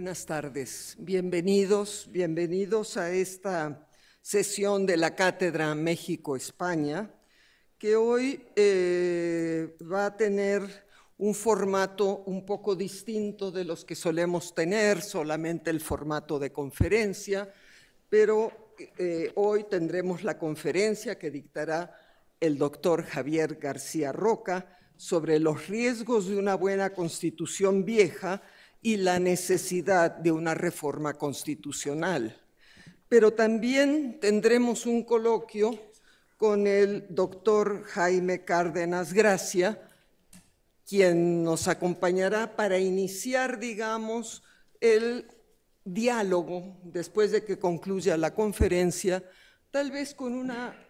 buenas tardes. Bienvenidos, bienvenidos a esta sesión de la Cátedra México-España, que hoy eh, va a tener un formato un poco distinto de los que solemos tener, solamente el formato de conferencia, pero eh, hoy tendremos la conferencia que dictará el doctor Javier García Roca sobre los riesgos de una buena constitución vieja y la necesidad de una reforma constitucional. Pero también tendremos un coloquio con el doctor Jaime Cárdenas Gracia, quien nos acompañará para iniciar, digamos, el diálogo después de que concluya la conferencia, tal vez con una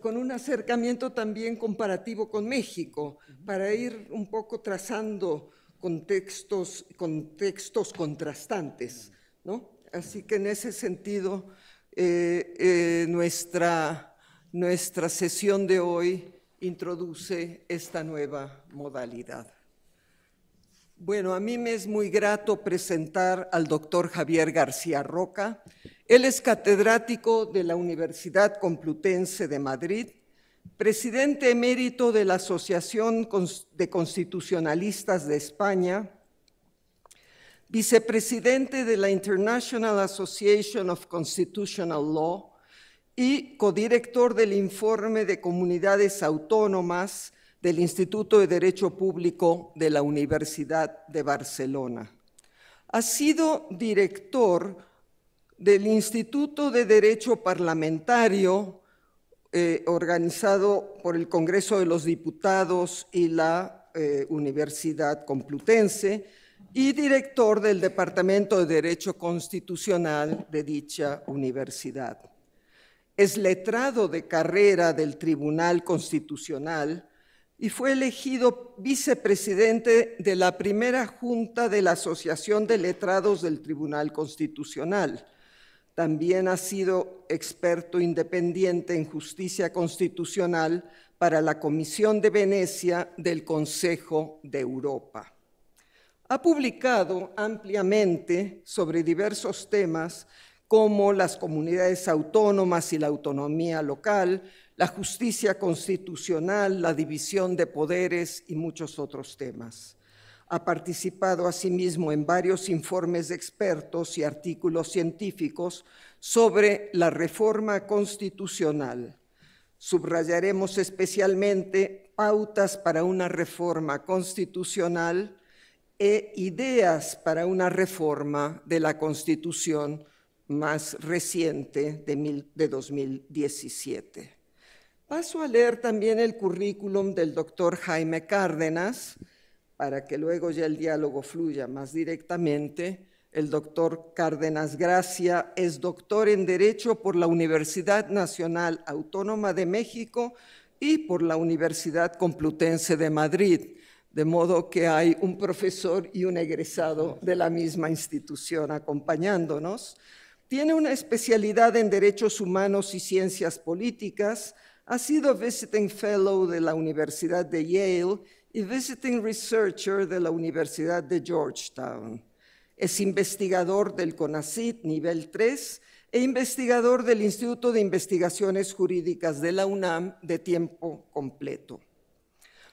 con un acercamiento también comparativo con México, para ir un poco trazando contextos, contextos contrastantes. Así que en ese sentido, eh, eh, nuestra, nuestra sesión de hoy introduce esta nueva modalidad. Bueno, a mí me es muy grato presentar al doctor Javier García Roca. Él es catedrático de la Universidad Complutense de Madrid presidente emérito de la Asociación de Constitucionalistas de España, vicepresidente de la International Association of Constitutional Law y codirector del informe de comunidades autónomas del Instituto de Derecho Público de la Universidad de Barcelona. Ha sido director del Instituto de Derecho Parlamentario, eh, organizado por el Congreso de los Diputados y la eh, Universidad Complutense y director del Departamento de Derecho Constitucional de dicha universidad. Es letrado de carrera del Tribunal Constitucional y fue elegido vicepresidente de la primera junta de la Asociación de Letrados del Tribunal Constitucional también ha sido experto independiente en justicia constitucional para la Comisión de Venecia del Consejo de Europa. Ha publicado ampliamente sobre diversos temas como las comunidades autónomas y la autonomía local, la justicia constitucional, la división de poderes y muchos otros temas. Ha participado asimismo en varios informes de expertos y artículos científicos sobre la reforma constitucional. Subrayaremos especialmente pautas para una reforma constitucional e ideas para una reforma de la Constitución más reciente de, de 2017. Paso a leer también el currículum del doctor Jaime Cárdenas, para que luego ya el diálogo fluya más directamente, el doctor Cárdenas Gracia es doctor en Derecho por la Universidad Nacional Autónoma de México y por la Universidad Complutense de Madrid, de modo que hay un profesor y un egresado de la misma institución acompañándonos. Tiene una especialidad en Derechos Humanos y Ciencias Políticas, ha sido Visiting Fellow de la Universidad de Yale y visiting researcher de la Universidad de Georgetown. Es investigador del CONACIT nivel 3 e investigador del Instituto de Investigaciones Jurídicas de la UNAM de tiempo completo.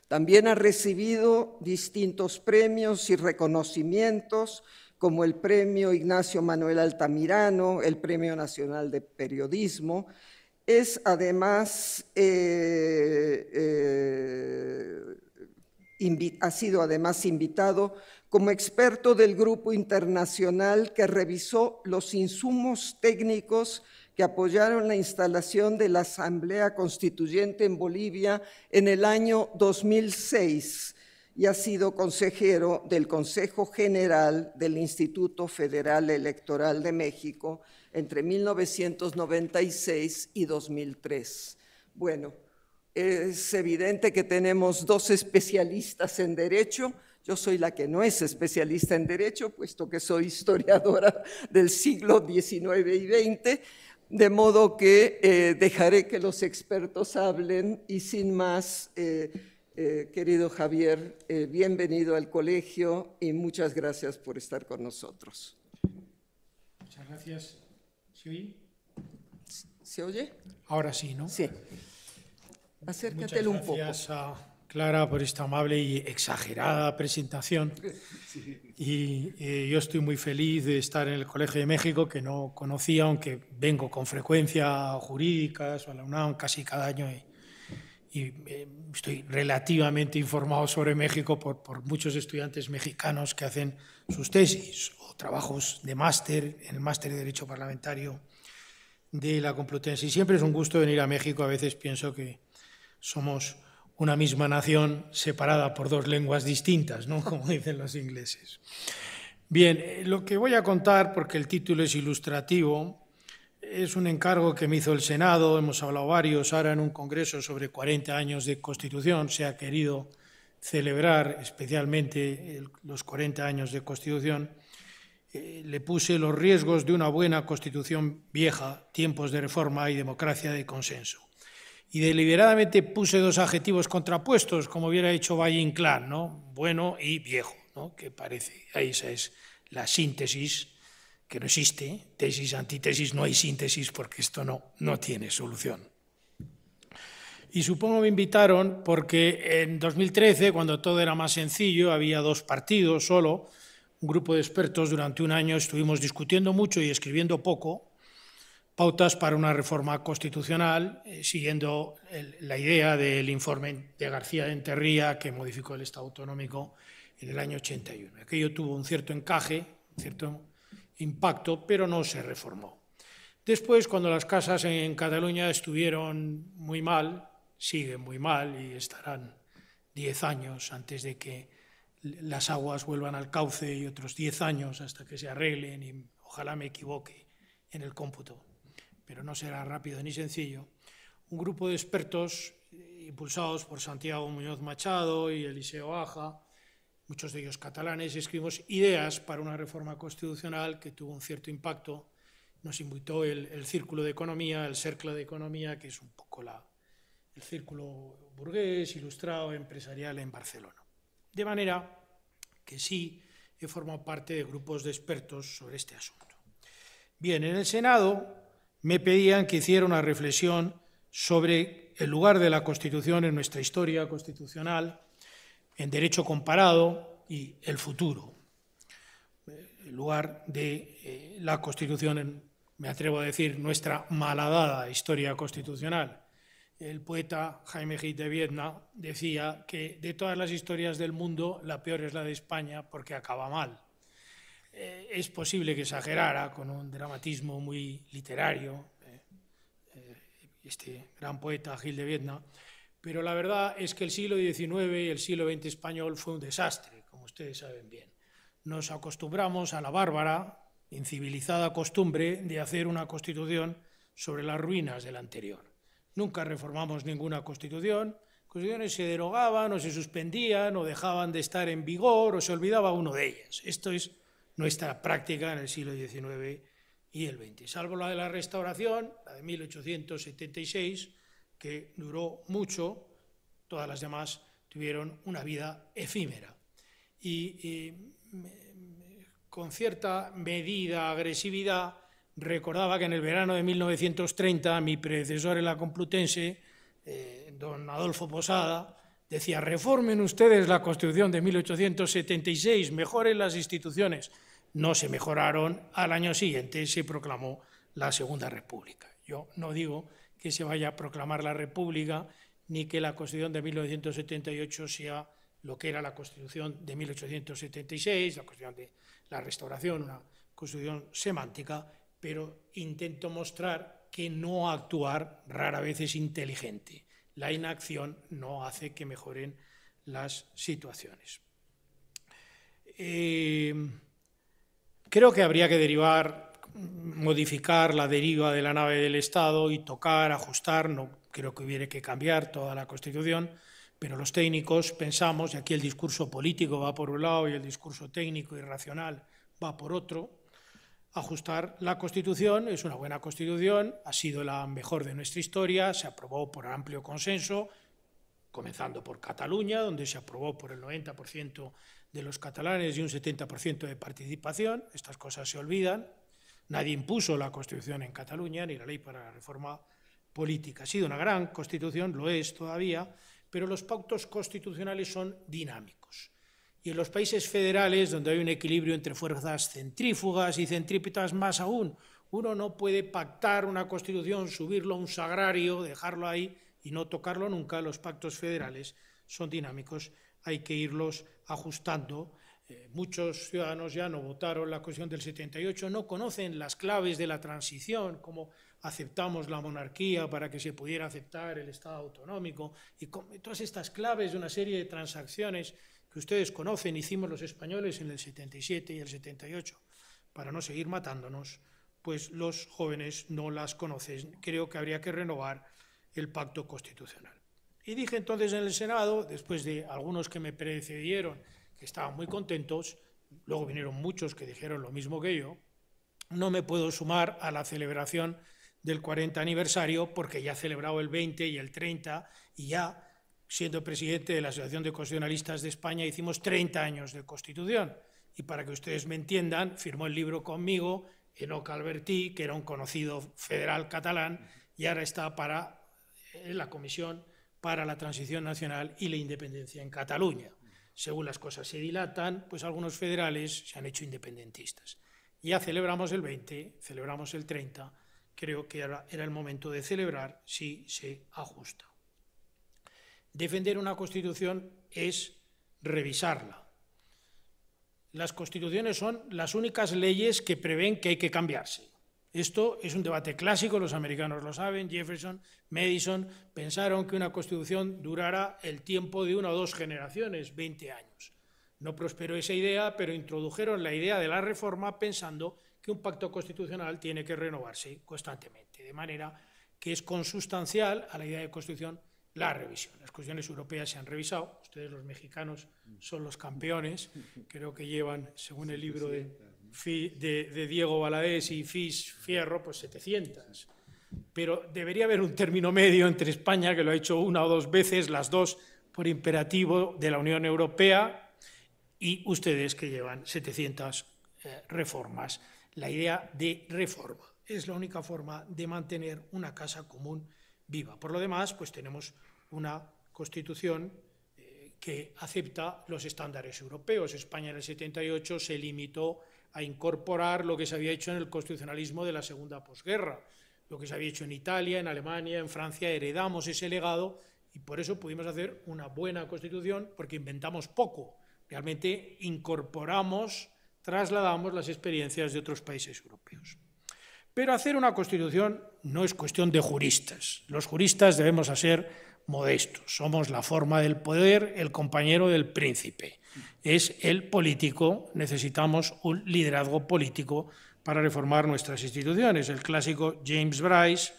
También ha recibido distintos premios y reconocimientos, como el Premio Ignacio Manuel Altamirano, el Premio Nacional de Periodismo. Es además eh, eh, ha sido además invitado como experto del grupo internacional que revisó los insumos técnicos que apoyaron la instalación de la Asamblea Constituyente en Bolivia en el año 2006 y ha sido consejero del Consejo General del Instituto Federal Electoral de México entre 1996 y 2003. Bueno, es evidente que tenemos dos especialistas en derecho. Yo soy la que no es especialista en derecho, puesto que soy historiadora del siglo XIX y XX, de modo que eh, dejaré que los expertos hablen y sin más, eh, eh, querido Javier, bienvenido al colegio y muchas gracias por estar con nosotros. Muchas gracias. ¿Se oye? ¿Se oye? Ahora sí, ¿no? Sí. Muchas un poco. Gracias a Clara por esta amable y exagerada presentación. Y eh, yo estoy muy feliz de estar en el Colegio de México, que no conocía, aunque vengo con frecuencia a jurídicas o a la UNAM casi cada año. Y, eh, estoy relativamente informado sobre México por, por, muchos estudiantes mexicanos que hacen sus tesis o trabajos de máster, en el máster de Derecho Parlamentario de la Complutense. Y siempre es un gusto venir a México, a veces pienso que somos una misma nación separada por dos lenguas distintas, ¿no? como dicen los ingleses. Bien, eh, lo que voy a contar, porque el título es ilustrativo, es un encargo que me hizo el Senado, hemos hablado varios, ahora en un congreso sobre 40 años de Constitución se ha querido celebrar especialmente los 40 años de Constitución, eh, le puse los riesgos de una buena Constitución vieja, tiempos de reforma y democracia de consenso y deliberadamente puse dos adjetivos contrapuestos, como hubiera hecho Valle Inclán, ¿no? bueno y viejo, ¿no? que parece, esa es la síntesis que no existe, tesis, antítesis, no hay síntesis porque esto no, no tiene solución. Y supongo me invitaron porque en 2013, cuando todo era más sencillo, había dos partidos solo, un grupo de expertos durante un año estuvimos discutiendo mucho y escribiendo poco, pautas para una reforma constitucional, eh, siguiendo la idea del informe de García de Enterría que modificó el Estado autonómico en el año 81. Aquello tuvo un cierto encaje, un cierto impacto, pero no se reformó. Después, cuando las casas en Cataluña estuvieron muy mal, siguen muy mal y estarán 10 años antes de que las aguas vuelvan al cauce y otros 10 años hasta que se arreglen y ojalá me equivoque en el cómputo pero no será rápido ni sencillo, un grupo de expertos impulsados por Santiago Muñoz Machado y Eliseo Aja, muchos de ellos catalanes, escribimos ideas para una reforma constitucional que tuvo un cierto impacto. Nos invitó el, Círculo de Economía, el Círculo de Economía, que es un poco la, el círculo burgués, ilustrado, empresarial en Barcelona. De manera que sí he formado parte de grupos de expertos sobre este asunto. Bien, en el Senado me pedían que hiciera una reflexión sobre el lugar de la Constitución en nuestra historia constitucional, en derecho comparado y el futuro. Eh, el lugar de eh, la Constitución en, me atrevo a decir, nuestra malhadada historia constitucional. El poeta Jaime Git de Viedna decía que de todas las historias del mundo, la peor es la de España porque acaba mal. Eh, es posible que exagerara con un dramatismo muy literario, eh, eh, este gran poeta Gil de Vietna, pero la verdad es que el siglo XIX y el siglo XX español fue un desastre, como ustedes saben bien. Nos acostumbramos a la bárbara, incivilizada costumbre de hacer una constitución sobre las ruinas de la anterior. Nunca reformamos ninguna constitución, constituciones se derogaban o se suspendían o dejaban de estar en vigor o se olvidaba uno de ellas. Esto es nuestra práctica en el siglo XIX y el XX, salvo la de la restauración, la de 1876, que duró mucho, todas las demás tuvieron una vida efímera. Y, eh, con cierta medida, agresividad, recordaba que en el verano de 1930 mi predecesor en la Complutense, eh, don Adolfo Posada, Decía, reformen ustedes la Constitución de 1876, mejoren las instituciones. No se mejoraron, al año siguiente se proclamó la Segunda República. Yo no digo que se vaya a proclamar la República ni que la Constitución de 1978 sea lo que era la Constitución de 1876, la Constitución de la Restauración, una Constitución semántica, pero intento mostrar que no actuar rara vez es inteligente la inacción no hace que mejoren las situaciones. Eh, creo que habría que derivar, modificar la deriva de la nave del Estado y tocar, ajustar, no creo que hubiera que cambiar toda la Constitución, pero los técnicos pensamos, y aquí el discurso político va por un lado y el discurso técnico y racional va por otro, ajustar la Constitución. Es una buena Constitución, ha sido la mejor de nuestra historia, se aprobó por amplio consenso, comenzando por Cataluña, donde se aprobó por el 90% de los catalanes y un 70% de participación. Estas cosas se olvidan. Nadie impuso la Constitución en Cataluña ni la ley para la reforma política. Ha sido una gran Constitución, lo es todavía, pero los pactos constitucionales son dinámicos. Y en los países federales, donde hay un equilibrio entre fuerzas centrífugas y centrípetas más aún, uno no puede pactar una constitución, subirlo a un sagrario, dejarlo ahí y no tocarlo nunca. Los pactos federales son dinámicos, hay que irlos ajustando. Eh, muchos ciudadanos ya no votaron la cuestión del 78, no conocen las claves de la transición, cómo aceptamos la monarquía para que se pudiera aceptar el Estado autonómico, y todas estas claves de una serie de transacciones que ustedes conocen, hicimos los españoles en el 77 y el 78, para no seguir matándonos, pues los jóvenes no las conocen. Creo que habría que renovar el pacto constitucional. Y dije entonces en el Senado, después de algunos que me precedieron, que estaban muy contentos, luego vinieron muchos que dijeron lo mismo que yo, no me puedo sumar a la celebración del 40 aniversario porque ya he celebrado el 20 y el 30 y ya siendo presidente de la Asociación de Constitucionalistas de España, hicimos 30 años de Constitución. Y para que ustedes me entiendan, firmó el libro conmigo Enoc Albertí, que era un conocido federal catalán, y ahora está para eh, la Comisión para la Transición Nacional y la Independencia en Cataluña. Según las cosas se dilatan, pues algunos federales se han hecho independentistas. Ya celebramos el 20, celebramos el 30, creo que ahora era el momento de celebrar si se ajusta defender una constitución es revisarla. Las constituciones son las únicas leyes que prevén que hay que cambiarse. Esto es un debate clásico, los americanos lo saben, Jefferson, Madison, pensaron que una constitución durara el tiempo de una o dos generaciones, 20 años. No prosperó esa idea, pero introdujeron la idea de la reforma pensando que un pacto constitucional tiene que renovarse constantemente, de manera que es consustancial a la idea de constitución la revisión. Las cuestiones europeas se han revisado, ustedes los mexicanos son los campeones, creo que llevan, según el libro de, de, Diego Valadez y FIS Fierro, pues 700. Pero debería haber un término medio entre España, que lo ha hecho una o dos veces, las dos por imperativo de la Unión Europea, y ustedes que llevan 700 eh, reformas. La idea de reforma es la única forma de mantener una casa común por lo demás, pues tenemos una Constitución eh, que acepta los estándares europeos. España en el 78 se limitó a incorporar lo que se había hecho en el constitucionalismo de la segunda posguerra, lo que se había hecho en Italia, en Alemania, en Francia, heredamos ese legado y por eso pudimos hacer una buena constitución porque inventamos poco, realmente incorporamos, trasladamos las experiencias de otros países europeos. Pero hacer una constitución no es cuestión de juristas. Los juristas debemos ser modestos. Somos la forma del poder, el compañero del príncipe. Es el político. Necesitamos un liderazgo político para reformar nuestras instituciones. El clásico James Bryce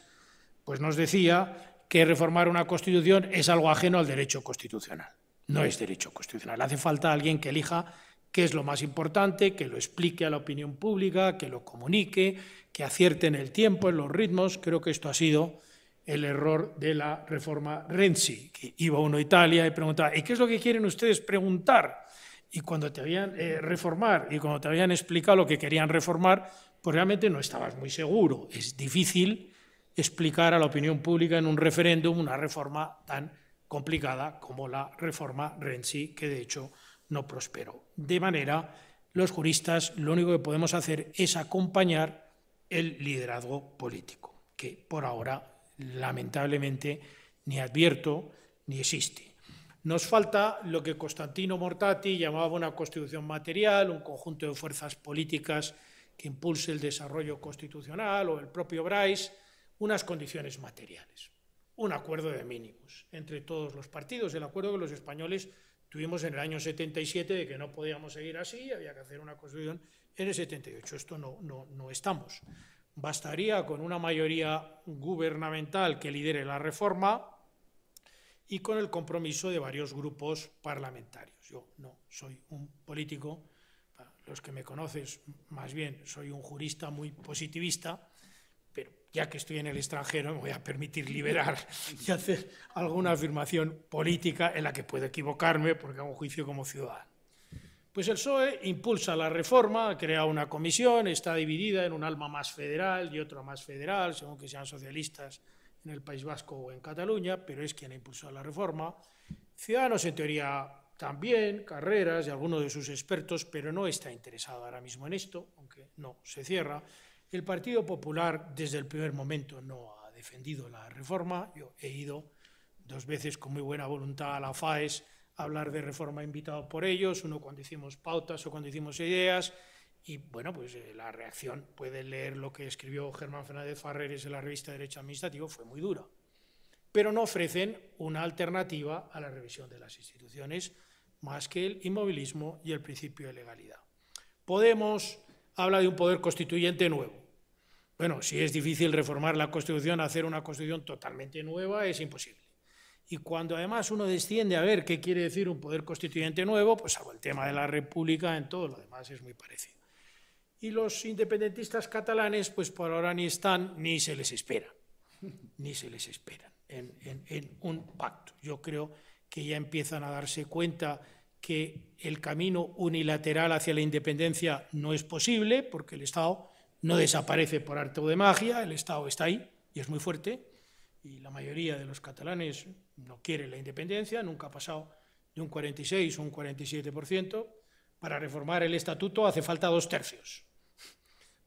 pues nos decía que reformar una constitución es algo ajeno al derecho constitucional. No es derecho constitucional. Hace falta alguien que elija qué es lo más importante, que lo explique a la opinión pública, que lo comunique, que acierte en el tiempo, en los ritmos. Creo que esto ha sido el error de la reforma Renzi, que iba uno a Italia y preguntaba, ¿y qué es lo que quieren ustedes preguntar? Y cuando te habían eh, reformar y cuando te habían explicado lo que querían reformar, pues realmente no estabas muy seguro. Es difícil explicar a la opinión pública en un referéndum una reforma tan complicada como la reforma Renzi, que de hecho no prosperó. De manera, los juristas lo único que podemos hacer es acompañar el liderazgo político, que por ahora, lamentablemente, ni advierto ni existe. Nos falta lo que Constantino Mortati llamaba una constitución material, un conjunto de fuerzas políticas que impulse el desarrollo constitucional o el propio Bryce, unas condiciones materiales, un acuerdo de mínimos entre todos los partidos, el acuerdo que los españoles Tuvimos en el año 77 de que no podíamos seguir así, había que hacer una constitución en el 78. Esto no, no, no estamos. Bastaría con una mayoría gubernamental que lidere la reforma y con el compromiso de varios grupos parlamentarios. Yo no soy un político, los que me conoces más bien soy un jurista muy positivista, pero ya que estoy en el extranjero me voy a permitir liberar y hacer alguna afirmación política en la que puedo equivocarme porque hago juicio como ciudadano. Pues el PSOE impulsa la reforma, crea una comisión, está dividida en un alma más federal y otra más federal, según que sean socialistas en el País Vasco o en Cataluña, pero es quien ha impulsado la reforma. Ciudadanos, en teoría, también, Carreras y algunos de sus expertos, pero no está interesado ahora mismo en esto, aunque no se cierra el Partido Popular desde el primer momento no ha defendido la reforma. Yo he ido dos veces con muy buena voluntad a la FAES a hablar de reforma invitado por ellos, uno cuando hicimos pautas o cuando hicimos ideas. Y bueno, pues eh, la reacción, puede leer lo que escribió Germán Fernández Farreres en la revista Derecho Administrativo, fue muy dura. Pero no ofrecen una alternativa a la revisión de las instituciones más que el inmovilismo y el principio de legalidad. Podemos habla de un poder constituyente nuevo. Bueno, si es difícil reformar la Constitución, hacer una Constitución totalmente nueva es imposible. Y cuando además uno desciende a ver qué quiere decir un poder constituyente nuevo, pues hago el tema de la República, en todo lo demás es muy parecido. Y los independentistas catalanes, pues por ahora ni están ni se les espera, ni se les esperan en un pacto. Yo creo que ya empiezan a darse cuenta que el camino unilateral hacia la independencia no es posible, porque el Estado no desaparece por arte o de magia, el Estado está ahí y es muy fuerte, y la mayoría de los catalanes no quiere la independencia, nunca ha pasado de un 46 o un 47%. Para reformar el estatuto hace falta dos tercios.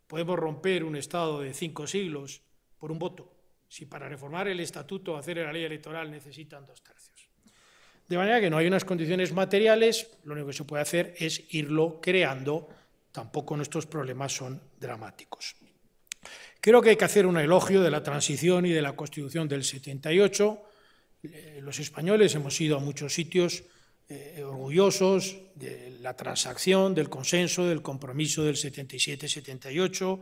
Podemos romper un Estado de cinco siglos por un voto, si para reformar el estatuto o hacer la ley electoral necesitan dos tercios. De manera que no hay unas condiciones materiales, lo único que se puede hacer es irlo creando tampoco nuestros problemas son dramáticos. Creo que hay que hacer un elogio de la transición y de la Constitución del 78. Eh, los españoles hemos ido a muchos sitios eh, orgullosos de la transacción, del consenso, del compromiso del 77-78,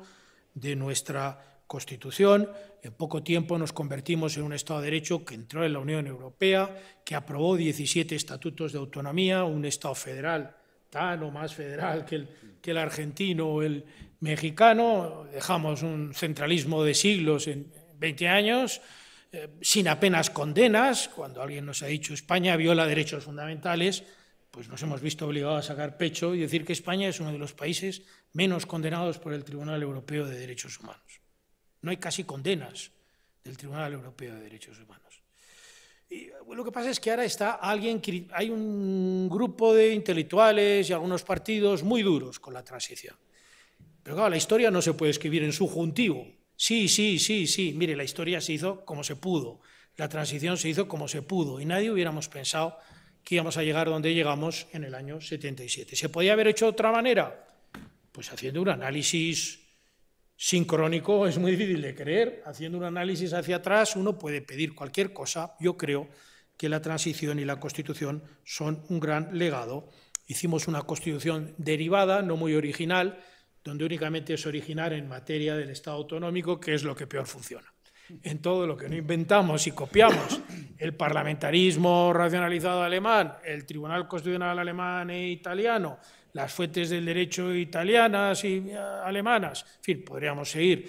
de nuestra Constitución. En poco tiempo nos convertimos en un Estado de Derecho que entró en la Unión Europea, que aprobó 17 estatutos de autonomía, un Estado federal o más federal que el, argentino o el mexicano. Dejamos un centralismo de siglos en 20 años, eh, sin apenas condenas. Cuando alguien nos ha dicho España viola derechos fundamentales, pues nos hemos visto obligados a sacar pecho y decir que España es uno de los países menos condenados por el Tribunal Europeo de Derechos Humanos. No hay casi condenas del Tribunal Europeo de Derechos Humanos lo que pasa es que ahora está alguien, hay un grupo de intelectuales y algunos partidos muy duros con la transición. Pero claro, la historia no se puede escribir en subjuntivo. Sí, sí, sí, sí. Mire, la historia se hizo como se pudo. La transición se hizo como se pudo. Y nadie hubiéramos pensado que íbamos a llegar donde llegamos en el año 77. ¿Se podía haber hecho de otra manera? Pues haciendo un análisis sincrónico es muy difícil de creer. Haciendo un análisis hacia atrás uno puede pedir cualquier cosa. Yo creo que la transición y la constitución son un gran legado. Hicimos una constitución derivada, no muy original, donde únicamente es original en materia del Estado autonómico, que es lo que peor funciona. En todo lo que no inventamos y copiamos el parlamentarismo racionalizado alemán, el Tribunal Constitucional alemán e italiano, las fuentes del derecho italianas y eh, alemanas, en fin, podríamos seguir,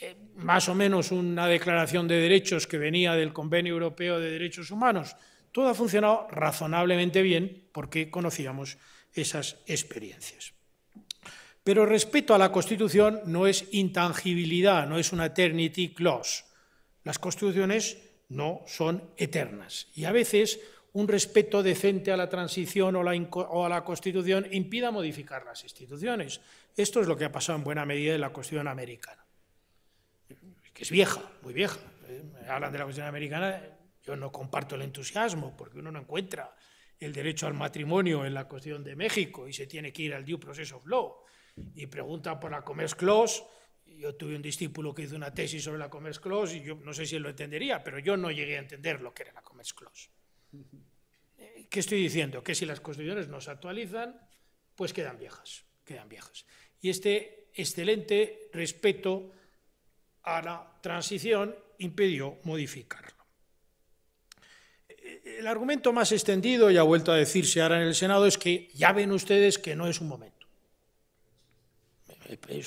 eh, más o menos una declaración de derechos que venía del Convenio Europeo de Derechos Humanos. Todo ha funcionado razonablemente bien porque conocíamos esas experiencias. Pero respeto a la Constitución no es intangibilidad, no es una eternity clause. Las constituciones no son eternas y a veces un respeto decente a la transición o, a la Constitución impida modificar las instituciones. Esto es lo que ha pasado en buena medida en la cuestión americana, que es vieja, muy vieja. Eh, hablan de la cuestión americana, yo no comparto el entusiasmo, porque uno no encuentra el derecho al matrimonio en la cuestión de México y se tiene que ir al Due Process of Law. Y pregunta por la Commerce Clause. Yo tuve un discípulo que hizo una tesis sobre la Commerce Clause y yo no sé si él lo entendería, pero yo no llegué a entender lo que era la Commerce Clause. Eh, ¿Qué estoy diciendo? Que si las constituciones no se actualizan, pues quedan viejas, quedan viejas. Y este excelente respeto a la transición impidió modificarlo. Eh, el argumento más extendido, y ha vuelto a decirse ahora en el Senado, es que ya ven ustedes que no es un momento. Eh,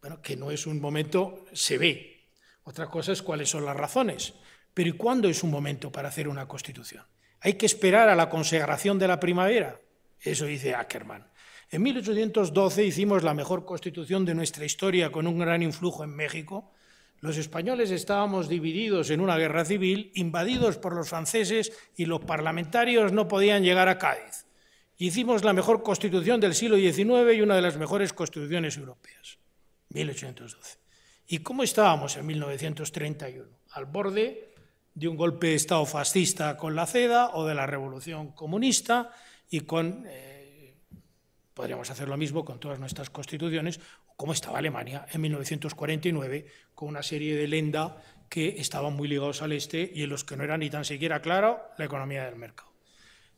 bueno, que no es un momento, se ve. Otra cosa es cuáles son las razones, pero ¿y cuándo es un momento para hacer una constitución? ¿Hay que esperar a la consagración de la primavera? Eso dice Ackerman. En 1812 hicimos la mejor constitución de nuestra historia con un gran influjo en México. Los españoles estábamos divididos en una guerra civil, invadidos por los franceses y los parlamentarios no podían llegar a Cádiz. Hicimos la mejor constitución del siglo XIX y una de las mejores constituciones europeas, 1812. ¿Y cómo estábamos en 1931? Al borde de un golpe de Estado fascista con la CEDA o de la revolución comunista y con, eh, podríamos hacer lo mismo con todas nuestras constituciones, como estaba Alemania en 1949, con una serie de lenda que estaban muy ligados al este y en los que no era ni tan siquiera claro la economía del mercado.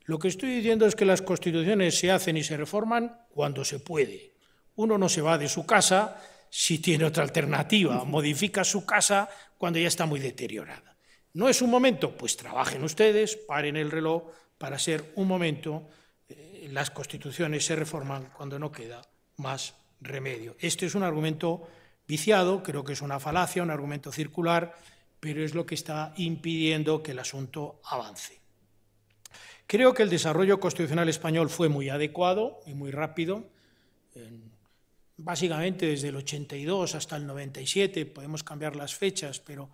Lo que estoy diciendo es que las constituciones se hacen y se reforman cuando se puede. Uno no se va de su casa si tiene otra alternativa, modifica su casa cuando ya está muy deteriorada. ¿No es un momento? Pues trabajen ustedes, paren el reloj para ser un momento. Eh, las constituciones se reforman cuando no queda más remedio. Este es un argumento viciado, creo que es una falacia, un argumento circular, pero es lo que está impidiendo que el asunto avance. Creo que el desarrollo constitucional español fue muy adecuado y muy rápido. básicamente desde el 82 hasta el 97, podemos cambiar las fechas, pero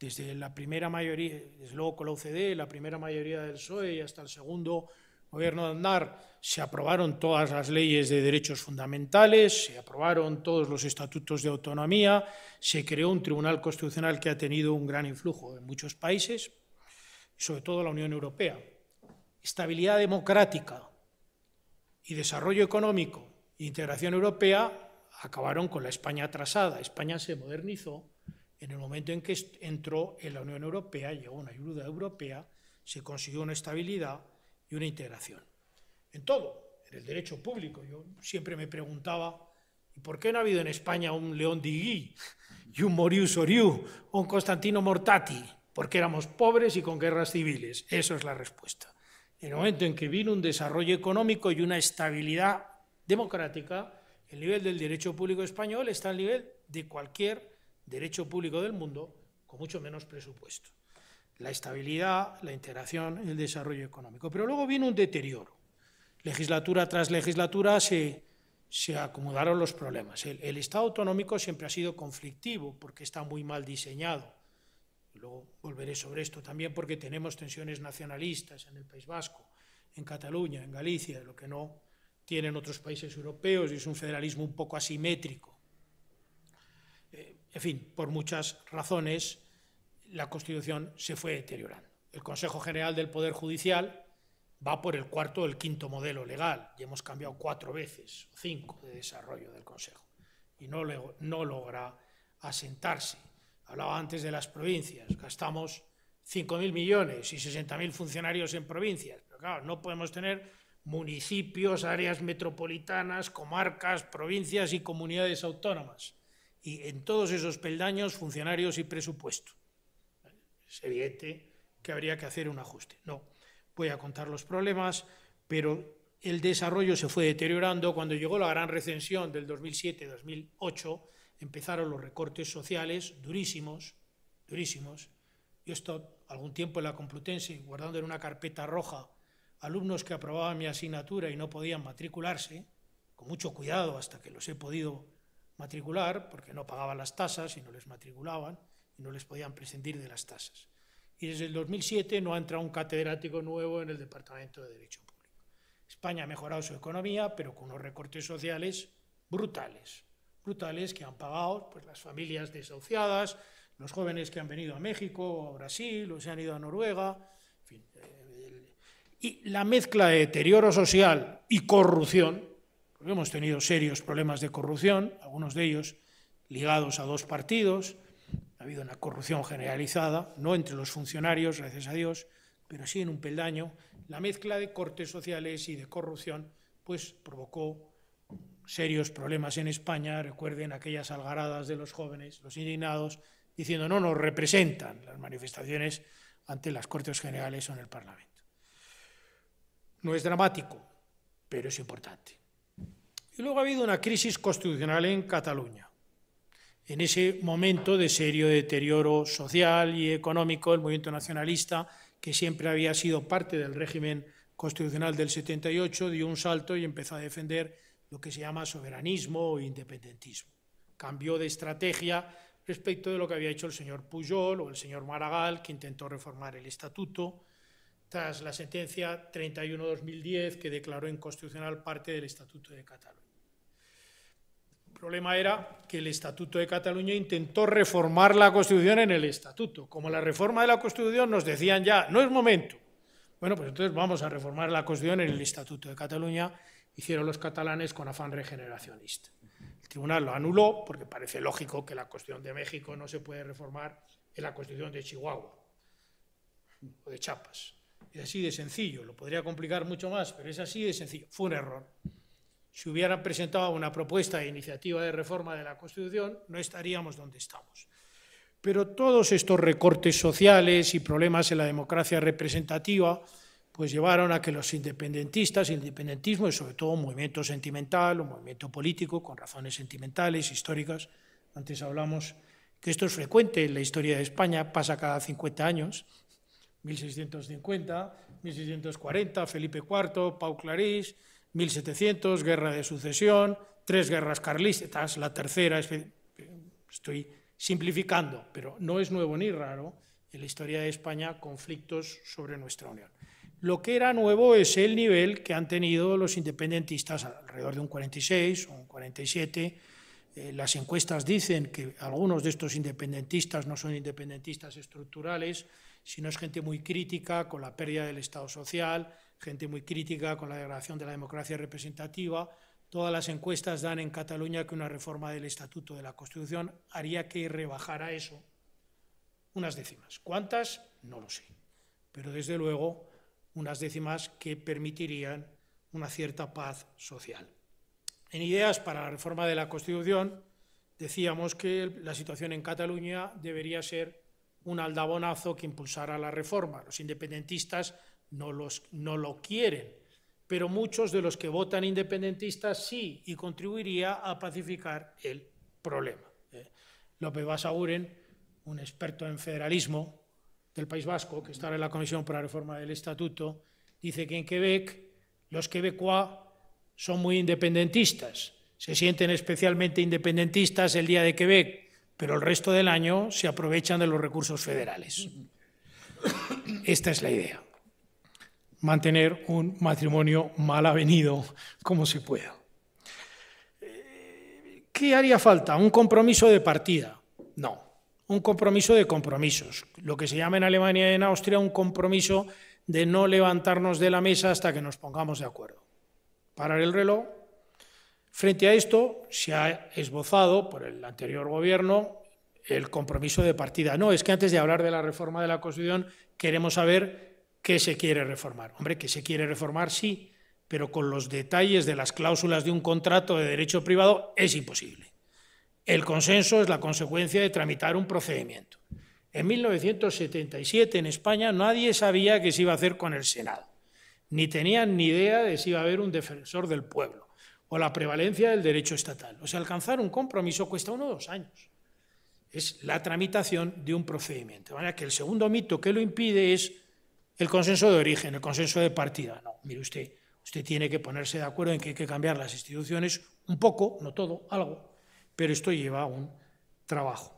desde la primera mayoría, desde luego con la UCD, la primera mayoría del PSOE y hasta el segundo gobierno de Andar, se aprobaron todas las leyes de derechos fundamentales, se aprobaron todos los estatutos de autonomía, se creó un tribunal constitucional que ha tenido un gran influjo en muchos países, sobre todo la Unión Europea. Estabilidad democrática y desarrollo económico e integración europea acabaron con la España atrasada. España se modernizó, en el momento en que entró en la Unión Europea, llegó una ayuda europea, se consiguió una estabilidad y una integración. En todo, en el derecho público, yo siempre me preguntaba, ¿y por qué no ha habido en España un León Digui y un Morius Oriu o un Constantino Mortati? Porque éramos pobres y con guerras civiles. Eso es la respuesta. En el momento en que vino un desarrollo económico y una estabilidad democrática, el nivel del derecho público español está al nivel de cualquier derecho público del mundo con mucho menos presupuesto. La estabilidad, la integración, el desarrollo económico. Pero luego viene un deterioro. Legislatura tras legislatura se, se acomodaron los problemas. El, el, Estado autonómico siempre ha sido conflictivo porque está muy mal diseñado. Luego volveré sobre esto también porque tenemos tensiones nacionalistas en el País Vasco, en Cataluña, en Galicia, lo que no tienen otros países europeos y es un federalismo un poco asimétrico en fin, por muchas razones, la Constitución se fue deteriorando. El Consejo General del Poder Judicial va por el cuarto o el quinto modelo legal, y hemos cambiado cuatro veces, cinco, de desarrollo del Consejo, y no, no logra asentarse. Hablaba antes de las provincias, gastamos 5.000 millones y 60.000 funcionarios en provincias, pero claro, no podemos tener municipios, áreas metropolitanas, comarcas, provincias y comunidades autónomas y en todos esos peldaños funcionarios y presupuesto. Es evidente que habría que hacer un ajuste. No, voy a contar los problemas, pero el desarrollo se fue deteriorando. Cuando llegó la gran recensión del 2007-2008, empezaron los recortes sociales durísimos, durísimos. Yo he estado algún tiempo en la Complutense guardando en una carpeta roja alumnos que aprobaban mi asignatura y no podían matricularse, con mucho cuidado hasta que los he podido matricular porque no pagaban las tasas y no les matriculaban y no les podían prescindir de las tasas. Y desde el 2007 no ha entrado un catedrático nuevo en el Departamento de Derecho Público. España ha mejorado su economía, pero con unos recortes sociales brutales, brutales que han pagado pues, las familias desahuciadas, los jóvenes que han venido a México, o a Brasil, o se han ido a Noruega, eh, y la mezcla de deterioro social y corrupción hemos tenido serios problemas de corrupción, algunos de ellos ligados a dos partidos, ha habido una corrupción generalizada, no entre los funcionarios, gracias a Dios, pero sí en un peldaño, la mezcla de cortes sociales y de corrupción pues provocó serios problemas en España, recuerden aquellas algaradas de los jóvenes, los indignados, diciendo no nos representan las manifestaciones ante las Cortes Generales o en el Parlamento. No es dramático, pero es importante. Y luego ha habido una crisis constitucional en Cataluña. En ese momento de serio deterioro social y económico, el movimiento nacionalista, que siempre había sido parte del régimen constitucional del 78, dio un salto y empezó a defender lo que se llama soberanismo o independentismo. Cambió de estrategia respecto de lo que había hecho el señor Pujol o el señor Maragall, que intentó reformar el estatuto, tras la sentencia 31-2010 que declaró inconstitucional parte del estatuto de Cataluña. El problema era que el Estatuto de Cataluña intentó reformar la Constitución en el Estatuto. Como la reforma de la Constitución nos decían ya, no es momento. Bueno, pues entonces vamos a reformar la Constitución en el Estatuto de Cataluña. Hicieron los catalanes con afán regeneracionista. El tribunal lo anuló porque parece lógico que la Constitución de México no se puede reformar en la Constitución de Chihuahua o de Chiapas. Es así de sencillo, lo podría complicar mucho más, pero es así de sencillo. Fue un error si hubieran presentado una propuesta de iniciativa de reforma de la Constitución, no estaríamos donde estamos. Pero todos estos recortes sociales y problemas en la democracia representativa pues llevaron a que los independentistas, el independentismo y sobre todo un movimiento sentimental, un movimiento político con razones sentimentales, históricas, antes hablamos que esto es frecuente en la historia de España, pasa cada 50 años, 1650, 1640, Felipe IV, Pau Clarís, 1700, guerra de sucesión, tres guerras carlistas, la tercera, estoy simplificando, pero no es nuevo ni raro en la historia de España conflictos sobre nuestra unión. Lo que era nuevo es el nivel que han tenido los independentistas, alrededor de un 46 o un 47. Eh, las encuestas dicen que algunos de estos independentistas no son independentistas estructurales, sino es gente muy crítica con la pérdida del Estado Social, gente muy crítica con la degradación de la democracia representativa. Todas las encuestas dan en Cataluña que una reforma del Estatuto de la Constitución haría que rebajara eso unas décimas. ¿Cuántas? No lo sé. Pero desde luego unas décimas que permitirían una cierta paz social. En ideas para la reforma de la Constitución decíamos que la situación en Cataluña debería ser un aldabonazo que impulsara la reforma. Los independentistas no, los, no lo quieren, pero muchos de los que votan independentistas sí, y contribuiría a pacificar el problema. ¿eh? López Basaguren, un experto en federalismo del País Vasco, que está en la Comisión para la Reforma del Estatuto, dice que en Quebec los quebecois son muy independentistas, se sienten especialmente independentistas el día de Quebec, pero el resto del año se aprovechan de los recursos federales. Esta es la idea mantener un matrimonio mal avenido como se pueda. ¿Qué haría falta? ¿Un compromiso de partida? No, un compromiso de compromisos. Lo que se llama en Alemania y en Austria un compromiso de no levantarnos de la mesa hasta que nos pongamos de acuerdo. Parar el reloj. Frente a esto se ha esbozado por el anterior gobierno el compromiso de partida. No, es que antes de hablar de la reforma de la Constitución queremos saber ¿Qué se quiere reformar? Hombre, que se quiere reformar, sí, pero con los detalles de las cláusulas de un contrato de derecho privado es imposible. El consenso es la consecuencia de tramitar un procedimiento. En 1977 en España nadie sabía qué se iba a hacer con el Senado, ni tenían ni idea de si iba a haber un defensor del pueblo o la prevalencia del derecho estatal. O sea, alcanzar un compromiso cuesta uno o dos años. Es la tramitación de un procedimiento. que el segundo mito que lo impide es el consenso de origen, el consenso de partida. No, mire usted, usted tiene que ponerse de acuerdo en que hay que cambiar las instituciones un poco, no todo, algo, pero esto lleva un trabajo.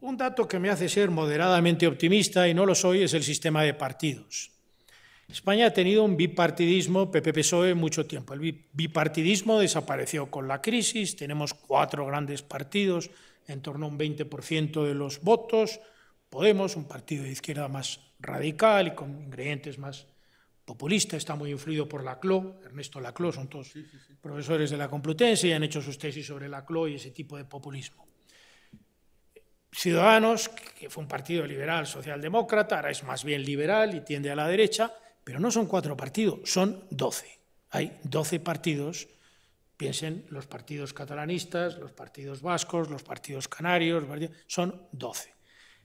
Un dato que me hace ser moderadamente optimista, y no lo soy, es el sistema de partidos. España ha tenido un bipartidismo PP-PSOE mucho tiempo. El bipartidismo desapareció con la crisis, tenemos cuatro grandes partidos, en torno a un 20% de los votos, Podemos, un partido de izquierda más radical y con ingredientes más populistas, está muy influido por Laclau, Ernesto Laclau, son todos profesores de la Complutense y han hecho sus tesis sobre Laclau y ese tipo de populismo. Ciudadanos, que fue un partido liberal socialdemócrata, ahora es más bien liberal y tiende a la derecha, pero no son cuatro partidos, son doce. Hay doce partidos, piensen los partidos catalanistas, los partidos vascos, los partidos canarios, son doce.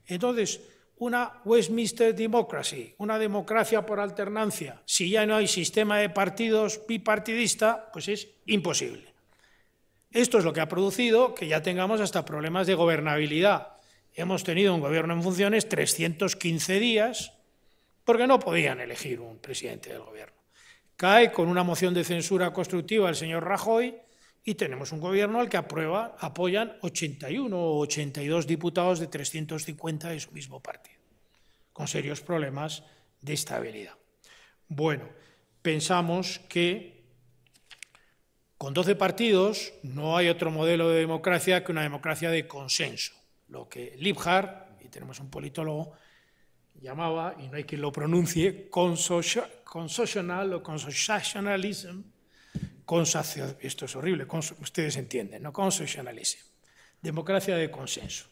Entonces, una Westminster Democracy, una democracia por alternancia, si ya no hay sistema de partidos bipartidista, pues es imposible. Esto es lo que ha producido que ya tengamos hasta problemas de gobernabilidad. Hemos tenido un gobierno en funciones 315 días porque no podían elegir un presidente del gobierno. Cae con una moción de censura constructiva el señor Rajoy y tenemos un gobierno al que aprueba, apoyan 81 o 82 diputados de 350 de su mismo partido, con serios problemas de estabilidad. Bueno, pensamos que con 12 partidos no hay otro modelo de democracia que una democracia de consenso, lo que Liphardt, y tenemos un politólogo, llamaba, y no hay quien lo pronuncie, consocional o consociationalism, con esto es horrible, ustedes entienden, ¿no? análisis democracia de consenso.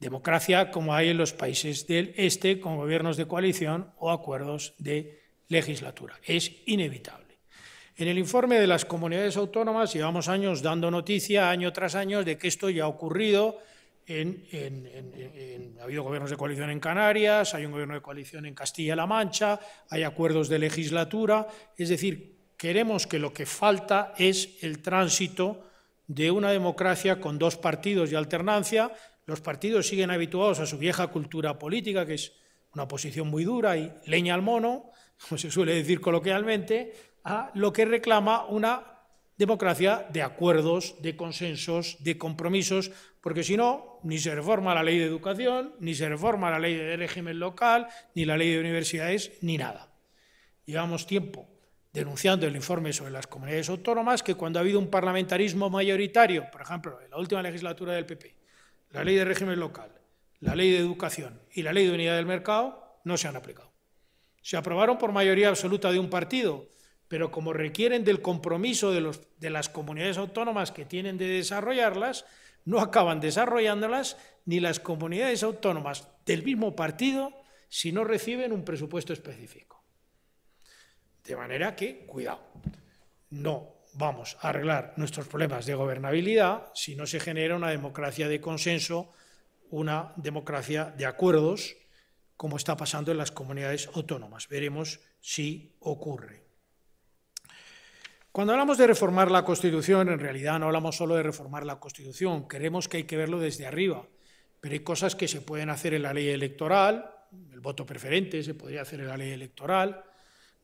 Democracia como hay en los países del este con gobiernos de coalición o acuerdos de legislatura. Es inevitable. En el informe de las comunidades autónomas llevamos años dando noticia, año tras año, de que esto ya ha ocurrido. En, ha habido gobiernos de coalición en Canarias, hay un gobierno de coalición en Castilla-La Mancha, hay acuerdos de legislatura. Es decir, queremos que lo que falta es el tránsito de una democracia con dos partidos y alternancia. Los partidos siguen habituados a su vieja cultura política, que es una posición muy dura y leña al mono, como se suele decir coloquialmente, a lo que reclama una democracia de acuerdos, de consensos, de compromisos, porque si no, ni se reforma la ley de educación, ni se reforma la ley de régimen local, ni la ley de universidades, ni nada. Llevamos tiempo denunciando el informe sobre las comunidades autónomas, que cuando ha habido un parlamentarismo mayoritario, por ejemplo, en la última legislatura del PP, la ley de régimen local, la ley de educación y la ley de unidad del mercado, no se han aplicado. Se aprobaron por mayoría absoluta de un partido, pero como requieren del compromiso de, las comunidades autónomas que tienen de desarrollarlas, no acaban desarrollándolas ni las comunidades autónomas del mismo partido si no reciben un presupuesto específico. De manera que, cuidado, no vamos a arreglar nuestros problemas de gobernabilidad si no se genera una democracia de consenso, una democracia de acuerdos, como está pasando en las comunidades autónomas. Veremos si ocurre. Cuando hablamos de reformar la Constitución, en realidad no hablamos solo de reformar la Constitución, queremos que hay que verlo desde arriba, pero hay cosas que se pueden hacer en la ley electoral, el voto preferente se podría hacer en la ley electoral,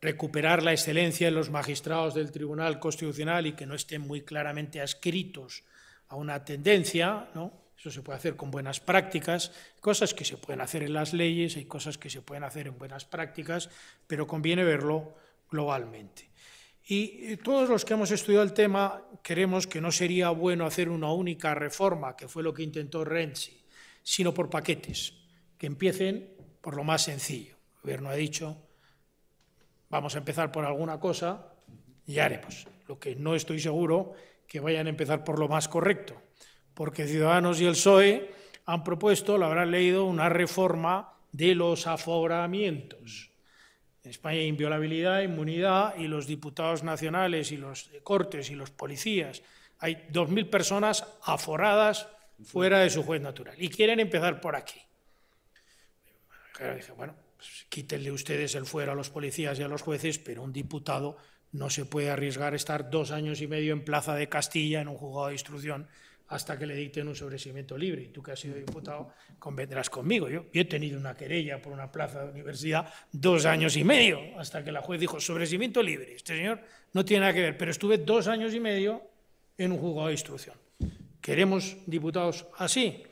recuperar la excelencia en los magistrados del Tribunal Constitucional y que no estén muy claramente adscritos a una tendencia, ¿no? Eso se puede hacer con buenas prácticas, cosas que se pueden hacer en las leyes, hay cosas que se pueden hacer en buenas prácticas, pero conviene verlo globalmente. Y eh, todos los que hemos estudiado el tema creemos que no sería bueno hacer una única reforma, que fue lo que intentó Renzi, sino por paquetes, que empiecen por lo más sencillo. El gobierno ha dicho Vamos a empezar por alguna cosa y haremos. Lo que no estoy seguro que vayan a empezar por lo más correcto, porque Ciudadanos y el PSOE han propuesto, lo habrán leído, una reforma de los aforamientos. En España hay inviolabilidad, inmunidad y los diputados nacionales y los cortes y los policías. Hay 2.000 personas aforadas fuera de su juez natural y quieren empezar por aquí. Bueno, quítenle ustedes el fuero a los policías y a los jueces, pero un diputado no se puede arriesgar a estar dos años y medio en Plaza de Castilla, en un juzgado de instrucción, hasta que le dicten un sobrecimiento libre. Y tú que has sido diputado, convendrás conmigo. Yo, he tenido una querella por una plaza de universidad dos años y medio, hasta que la juez dijo, sobrecimiento libre. Este señor no tiene nada que ver, pero estuve dos años y medio en un juzgado de instrucción. ¿Queremos diputados así?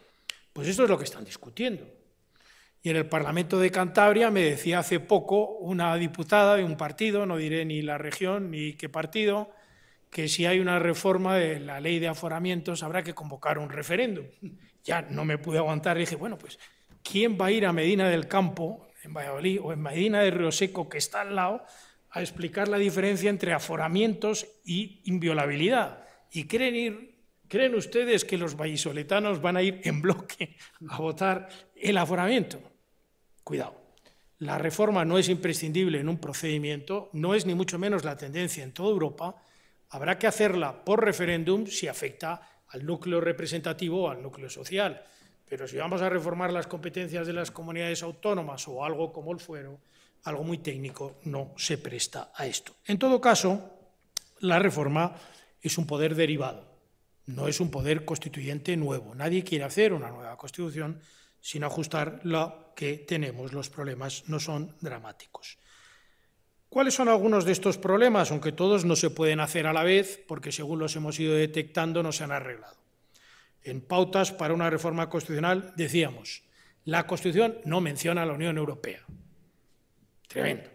Pues esto es lo que están discutiendo. Y en el Parlamento de Cantabria me decía hace poco una diputada de un partido, no diré ni la región ni qué partido, que si hay una reforma de la ley de aforamientos habrá que convocar un referéndum. Ya no me pude aguantar y dije, bueno, pues, ¿quién va a ir a Medina del Campo, en Valladolid, o en Medina de Río Seco, que está al lado, a explicar la diferencia entre aforamientos y inviolabilidad? ¿Y creen ustedes que los vallisoletanos van a ir en bloque a votar el aforamiento? Cuidado. La reforma no es imprescindible en un procedimiento, no es ni mucho menos la tendencia en toda Europa. Habrá que hacerla por referéndum si afecta al núcleo representativo o al núcleo social. Pero si vamos a reformar las competencias de las comunidades autónomas o algo como el fuero, algo muy técnico, no se presta a esto. En todo caso, la reforma es un poder derivado, no es un poder constituyente nuevo. Nadie quiere hacer una nueva constitución sin ajustar lo que tenemos. Los problemas no son dramáticos. ¿Cuáles son algunos de estos problemas? Aunque todos no se pueden hacer a la vez, porque según los hemos ido detectando no se han arreglado. En pautas para una reforma constitucional decíamos, la Constitución no menciona a la Unión Europea. Tremendo.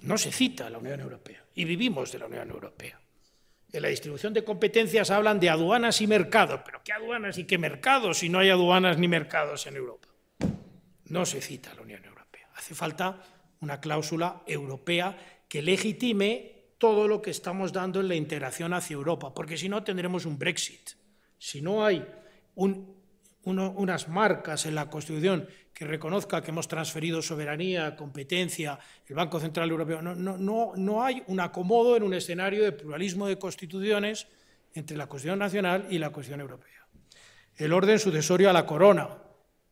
No se cita a la Unión Europea. Y vivimos de la Unión Europea. En la distribución de competencias hablan de aduanas y mercados. Pero ¿qué aduanas y qué mercados si no hay aduanas ni mercados en Europa? No se cita la Unión Europea. Hace falta una cláusula europea que legitime todo lo que estamos dando en la integración hacia Europa, porque si no tendremos un Brexit. Si no hay un unas marcas en la Constitución que reconozca que hemos transferido soberanía, competencia, el Banco Central Europeo. No, no, no, no hay un acomodo en un escenario de pluralismo de constituciones entre la Constitución Nacional y la Constitución Europea. El orden sucesorio a la corona,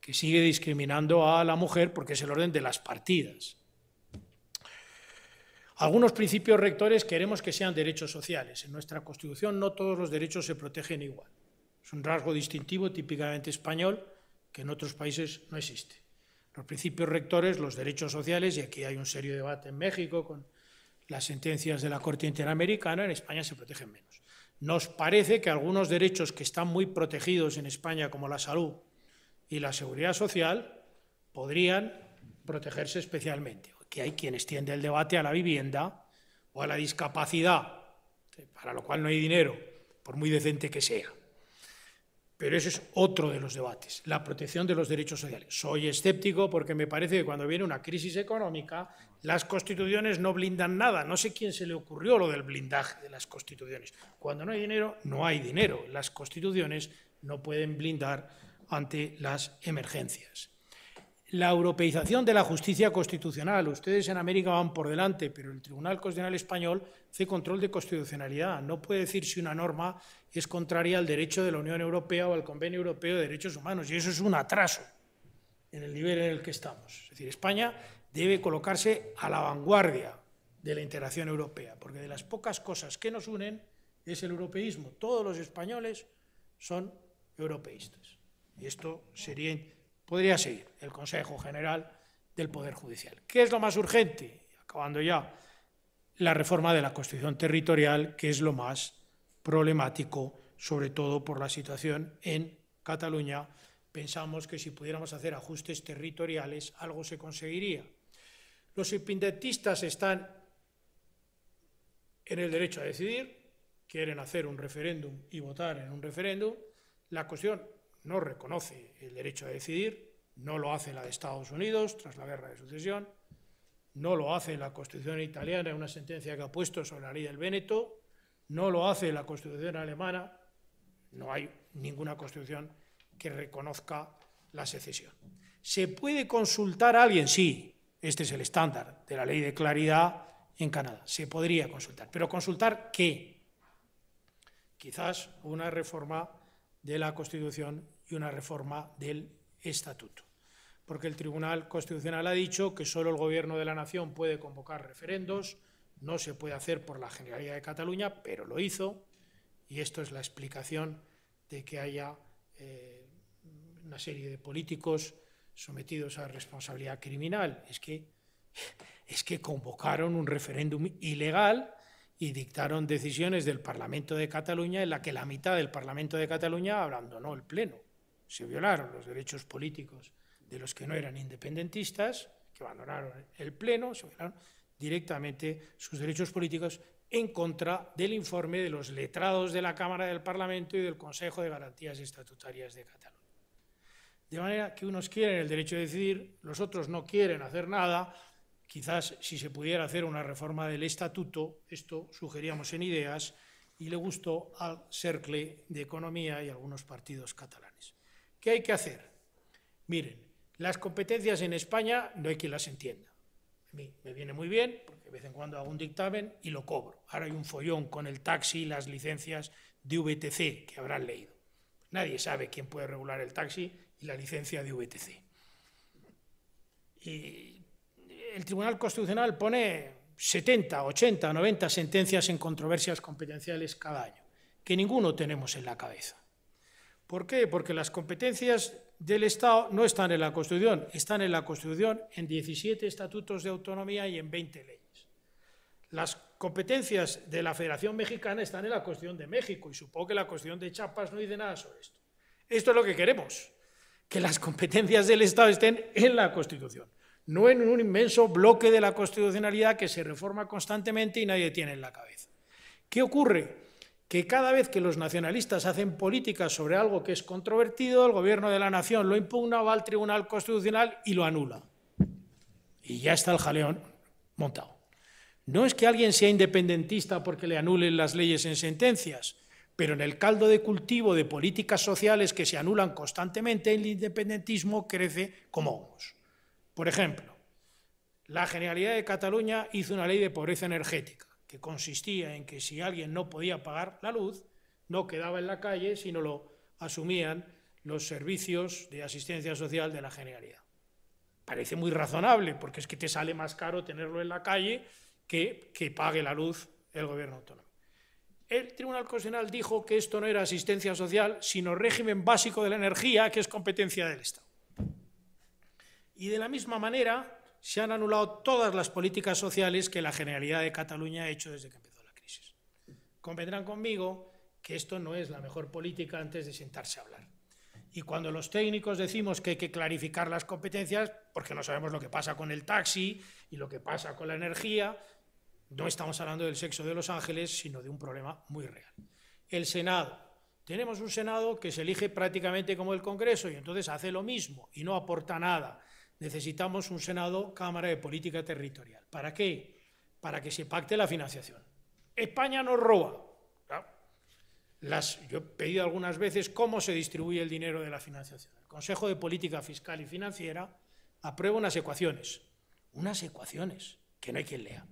que sigue discriminando a la mujer porque es el orden de las partidas. Algunos principios rectores queremos que sean derechos sociales. En nuestra Constitución no todos los derechos se protegen igual. Es un rasgo distintivo típicamente español que en otros países no existe. Los principios rectores, los derechos sociales, y aquí hay un serio debate en México con las sentencias de la Corte Interamericana, en España se protegen menos. Nos parece que algunos derechos que están muy protegidos en España, como la salud y la seguridad social, podrían protegerse especialmente. Que hay quien extiende el debate a la vivienda o a la discapacidad, para lo cual no hay dinero, por muy decente que sea. Pero ese es otro de los debates, la protección de los derechos sociales. Soy escéptico porque me parece que cuando viene una crisis económica, las constituciones no blindan nada. No sé quién se le ocurrió lo del blindaje de las constituciones. Cuando no hay dinero, no hay dinero. Las constituciones no pueden blindar ante las emergencias la europeización de la justicia constitucional. Ustedes en América van por delante, pero el Tribunal Constitucional Español hace control de constitucionalidad. No puede decir si una norma es contraria al derecho de la Unión Europea o al Convenio Europeo de Derechos Humanos. Y eso es un atraso en el nivel en el que estamos. Es decir, España debe colocarse a la vanguardia de la integración europea, porque de las pocas cosas que nos unen es el europeísmo. Todos los españoles son europeístas. Y esto sería Podría seguir el Consejo General del Poder Judicial. ¿Qué es lo más urgente? Acabando ya, la reforma de la Constitución Territorial, que es lo más problemático, sobre todo por la situación en Cataluña. Pensamos que si pudiéramos hacer ajustes territoriales, algo se conseguiría. Los independentistas están en el derecho a decidir, quieren hacer un referéndum y votar en un referéndum. La cuestión no reconoce el derecho a decidir, no lo hace la de Estados Unidos tras la guerra de sucesión, no lo hace la Constitución italiana en una sentencia que ha puesto sobre la ley del Véneto, no lo hace la Constitución alemana, no hay ninguna Constitución que reconozca la secesión. ¿Se puede consultar a alguien? Sí, este es el estándar de la ley de claridad en Canadá. Se podría consultar. Pero consultar qué? Quizás una reforma de la Constitución y una reforma del estatuto. Porque el Tribunal Constitucional ha dicho que solo el Gobierno de la Nación puede convocar referendos, no se puede hacer por la Generalidad de Cataluña, pero lo hizo, y esto es la explicación de que haya eh, una serie de políticos sometidos a responsabilidad criminal. Es que, es que convocaron un referéndum ilegal y dictaron decisiones del Parlamento de Cataluña en la que la mitad del Parlamento de Cataluña abandonó el Pleno se violaron los derechos políticos de los que no eran independentistas, que abandonaron el Pleno, se violaron directamente sus derechos políticos en contra del informe de los letrados de la Cámara del Parlamento y del Consejo de Garantías Estatutarias de Cataluña. De manera que unos quieren el derecho de decidir, los otros no quieren hacer nada. Quizás si se pudiera hacer una reforma del estatuto, esto sugeríamos en ideas, y le gustó al Cercle de Economía y algunos partidos catalanes. ¿Qué hay que hacer? Miren, las competencias en España no hay quien las entienda. A mí me viene muy bien, porque de vez en cuando hago un dictamen y lo cobro. Ahora hay un follón con el taxi y las licencias de VTC que habrán leído. Nadie sabe quién puede regular el taxi y la licencia de VTC. Y el Tribunal Constitucional pone 70, 80, 90 sentencias en controversias competenciales cada año, que ninguno tenemos en la cabeza. ¿Por qué? Porque las competencias del Estado no están en la Constitución, están en la Constitución en 17 estatutos de autonomía y en 20 leyes. Las competencias de la Federación Mexicana están en la Constitución de México y supongo que la Constitución de Chapas no dice nada sobre esto. Esto es lo que queremos, que las competencias del Estado estén en la Constitución, no en un inmenso bloque de la constitucionalidad que se reforma constantemente y nadie tiene en la cabeza. ¿Qué ocurre? que cada vez que los nacionalistas hacen políticas sobre algo que es controvertido, el gobierno de la nación lo impugna, va al Tribunal Constitucional y lo anula. Y ya está el jaleón montado. No es que alguien sea independentista porque le anulen las leyes en sentencias, pero en el caldo de cultivo de políticas sociales que se anulan constantemente, el independentismo crece como hongos. Por ejemplo, la Generalidad de Cataluña hizo una ley de pobreza energética que consistía en que si alguien no podía pagar la luz, no quedaba en la calle, sino lo asumían los servicios de asistencia social de la Generalidad. Parece muy razonable, porque es que te sale más caro tenerlo en la calle que que pague la luz el gobierno autónomo. El Tribunal Constitucional dijo que esto no era asistencia social, sino régimen básico de la energía, que es competencia del Estado. Y de la misma manera, se han anulado todas las políticas sociales que la Generalidad de Cataluña ha hecho desde que empezó la crisis. Convendrán conmigo que esto no es la mejor política antes de sentarse a hablar. Y cuando los técnicos decimos que hay que clarificar las competencias, porque no sabemos lo que pasa con el taxi y lo que pasa con la energía, no estamos hablando del sexo de los ángeles, sino de un problema muy real. El Senado. Tenemos un Senado que se elige prácticamente como el Congreso y entonces hace lo mismo y no aporta nada necesitamos un Senado Cámara de Política Territorial. ¿Para qué? Para que se pacte la financiación. España nos roba. yo he pedido algunas veces cómo se distribuye el dinero de la financiación. El Consejo de Política Fiscal y Financiera aprueba unas ecuaciones, unas ecuaciones que no hay quien lea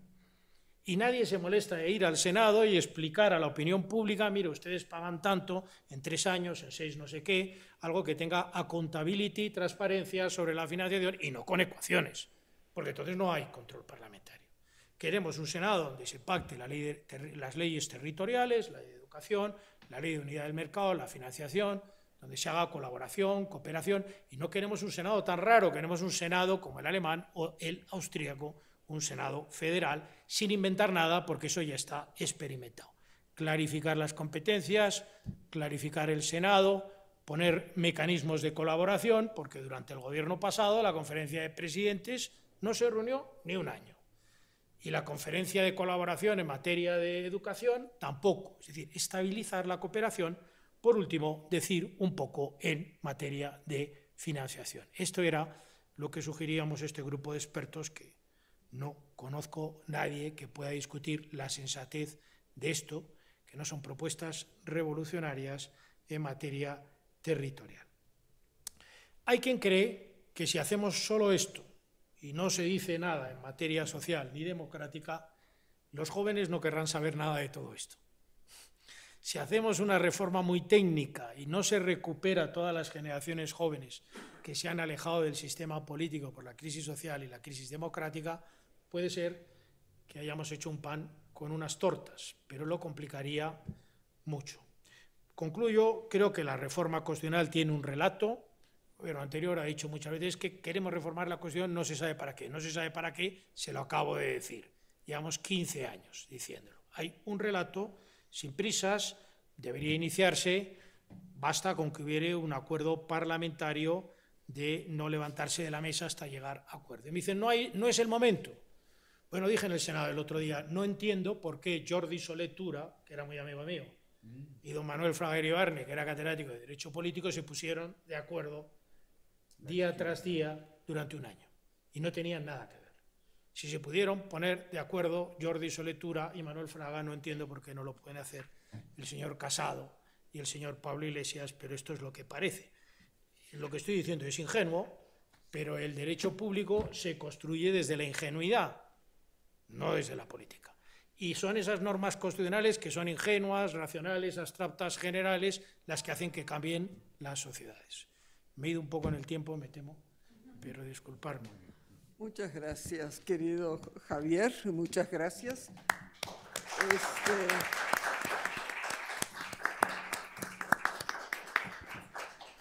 y nadie se molesta de ir al Senado y explicar a la opinión pública, mire, ustedes pagan tanto en tres años, en seis no sé qué, algo que tenga accountability, transparencia sobre la financiación y no con ecuaciones, porque entonces no hay control parlamentario. Queremos un Senado donde se pacte las leyes territoriales, la ley de educación, la ley de unidad del mercado, la financiación, donde se haga colaboración, cooperación, y no queremos un Senado tan raro, queremos un Senado como el alemán o el austríaco un Senado federal, sin inventar nada, porque eso ya está experimentado. Clarificar las competencias, clarificar el Senado, poner mecanismos de colaboración, porque durante el gobierno pasado la conferencia de presidentes no se reunió ni un año. Y la conferencia de colaboración en materia de educación tampoco. Es decir, estabilizar la cooperación. Por último, decir un poco en materia de financiación. Esto era lo que sugeríamos este grupo de expertos que no conozco nadie que pueda discutir la sensatez de esto, que no son propuestas revolucionarias en materia territorial. Hay quien cree que si hacemos solo esto y no se dice nada en materia social ni democrática, los jóvenes no querrán saber nada de todo esto. Si hacemos una reforma muy técnica y no se recupera a todas las generaciones jóvenes que se han alejado del sistema político por la crisis social y la crisis democrática, Puede ser que hayamos hecho un pan con unas tortas, pero lo complicaría mucho. Concluyo, creo que la reforma constitucional tiene un relato, pero anterior ha dicho muchas veces que queremos reformar la cuestión, no se sabe para qué, no se sabe para qué, se lo acabo de decir. Llevamos 15 años diciéndolo. Hay un relato sin prisas, debería iniciarse, basta con que hubiere un acuerdo parlamentario de no levantarse de la mesa hasta llegar a acuerdo. me dicen, no, hay, no es el momento. Bueno, pues dije en el Senado el otro día, no entiendo por qué Jordi Soletura, que era muy amigo mío, mm. y don Manuel y Barne, que era catedrático de Derecho Político, se pusieron de acuerdo día tras día durante un año. Y no tenían nada que ver. Si se pudieron poner de acuerdo Jordi Soletura y Manuel Fraga, no entiendo por qué no lo pueden hacer el señor Casado y el señor Pablo Iglesias, pero esto es lo que parece. Lo que estoy diciendo es ingenuo, pero el derecho público se construye desde la ingenuidad no desde la política. Y son esas normas constitucionales que son ingenuas, racionales, abstractas, generales, las que hacen que cambien las sociedades. Me he ido un poco en el tiempo, me temo, pero disculparme. Muchas gracias, querido Javier, muchas gracias. Este,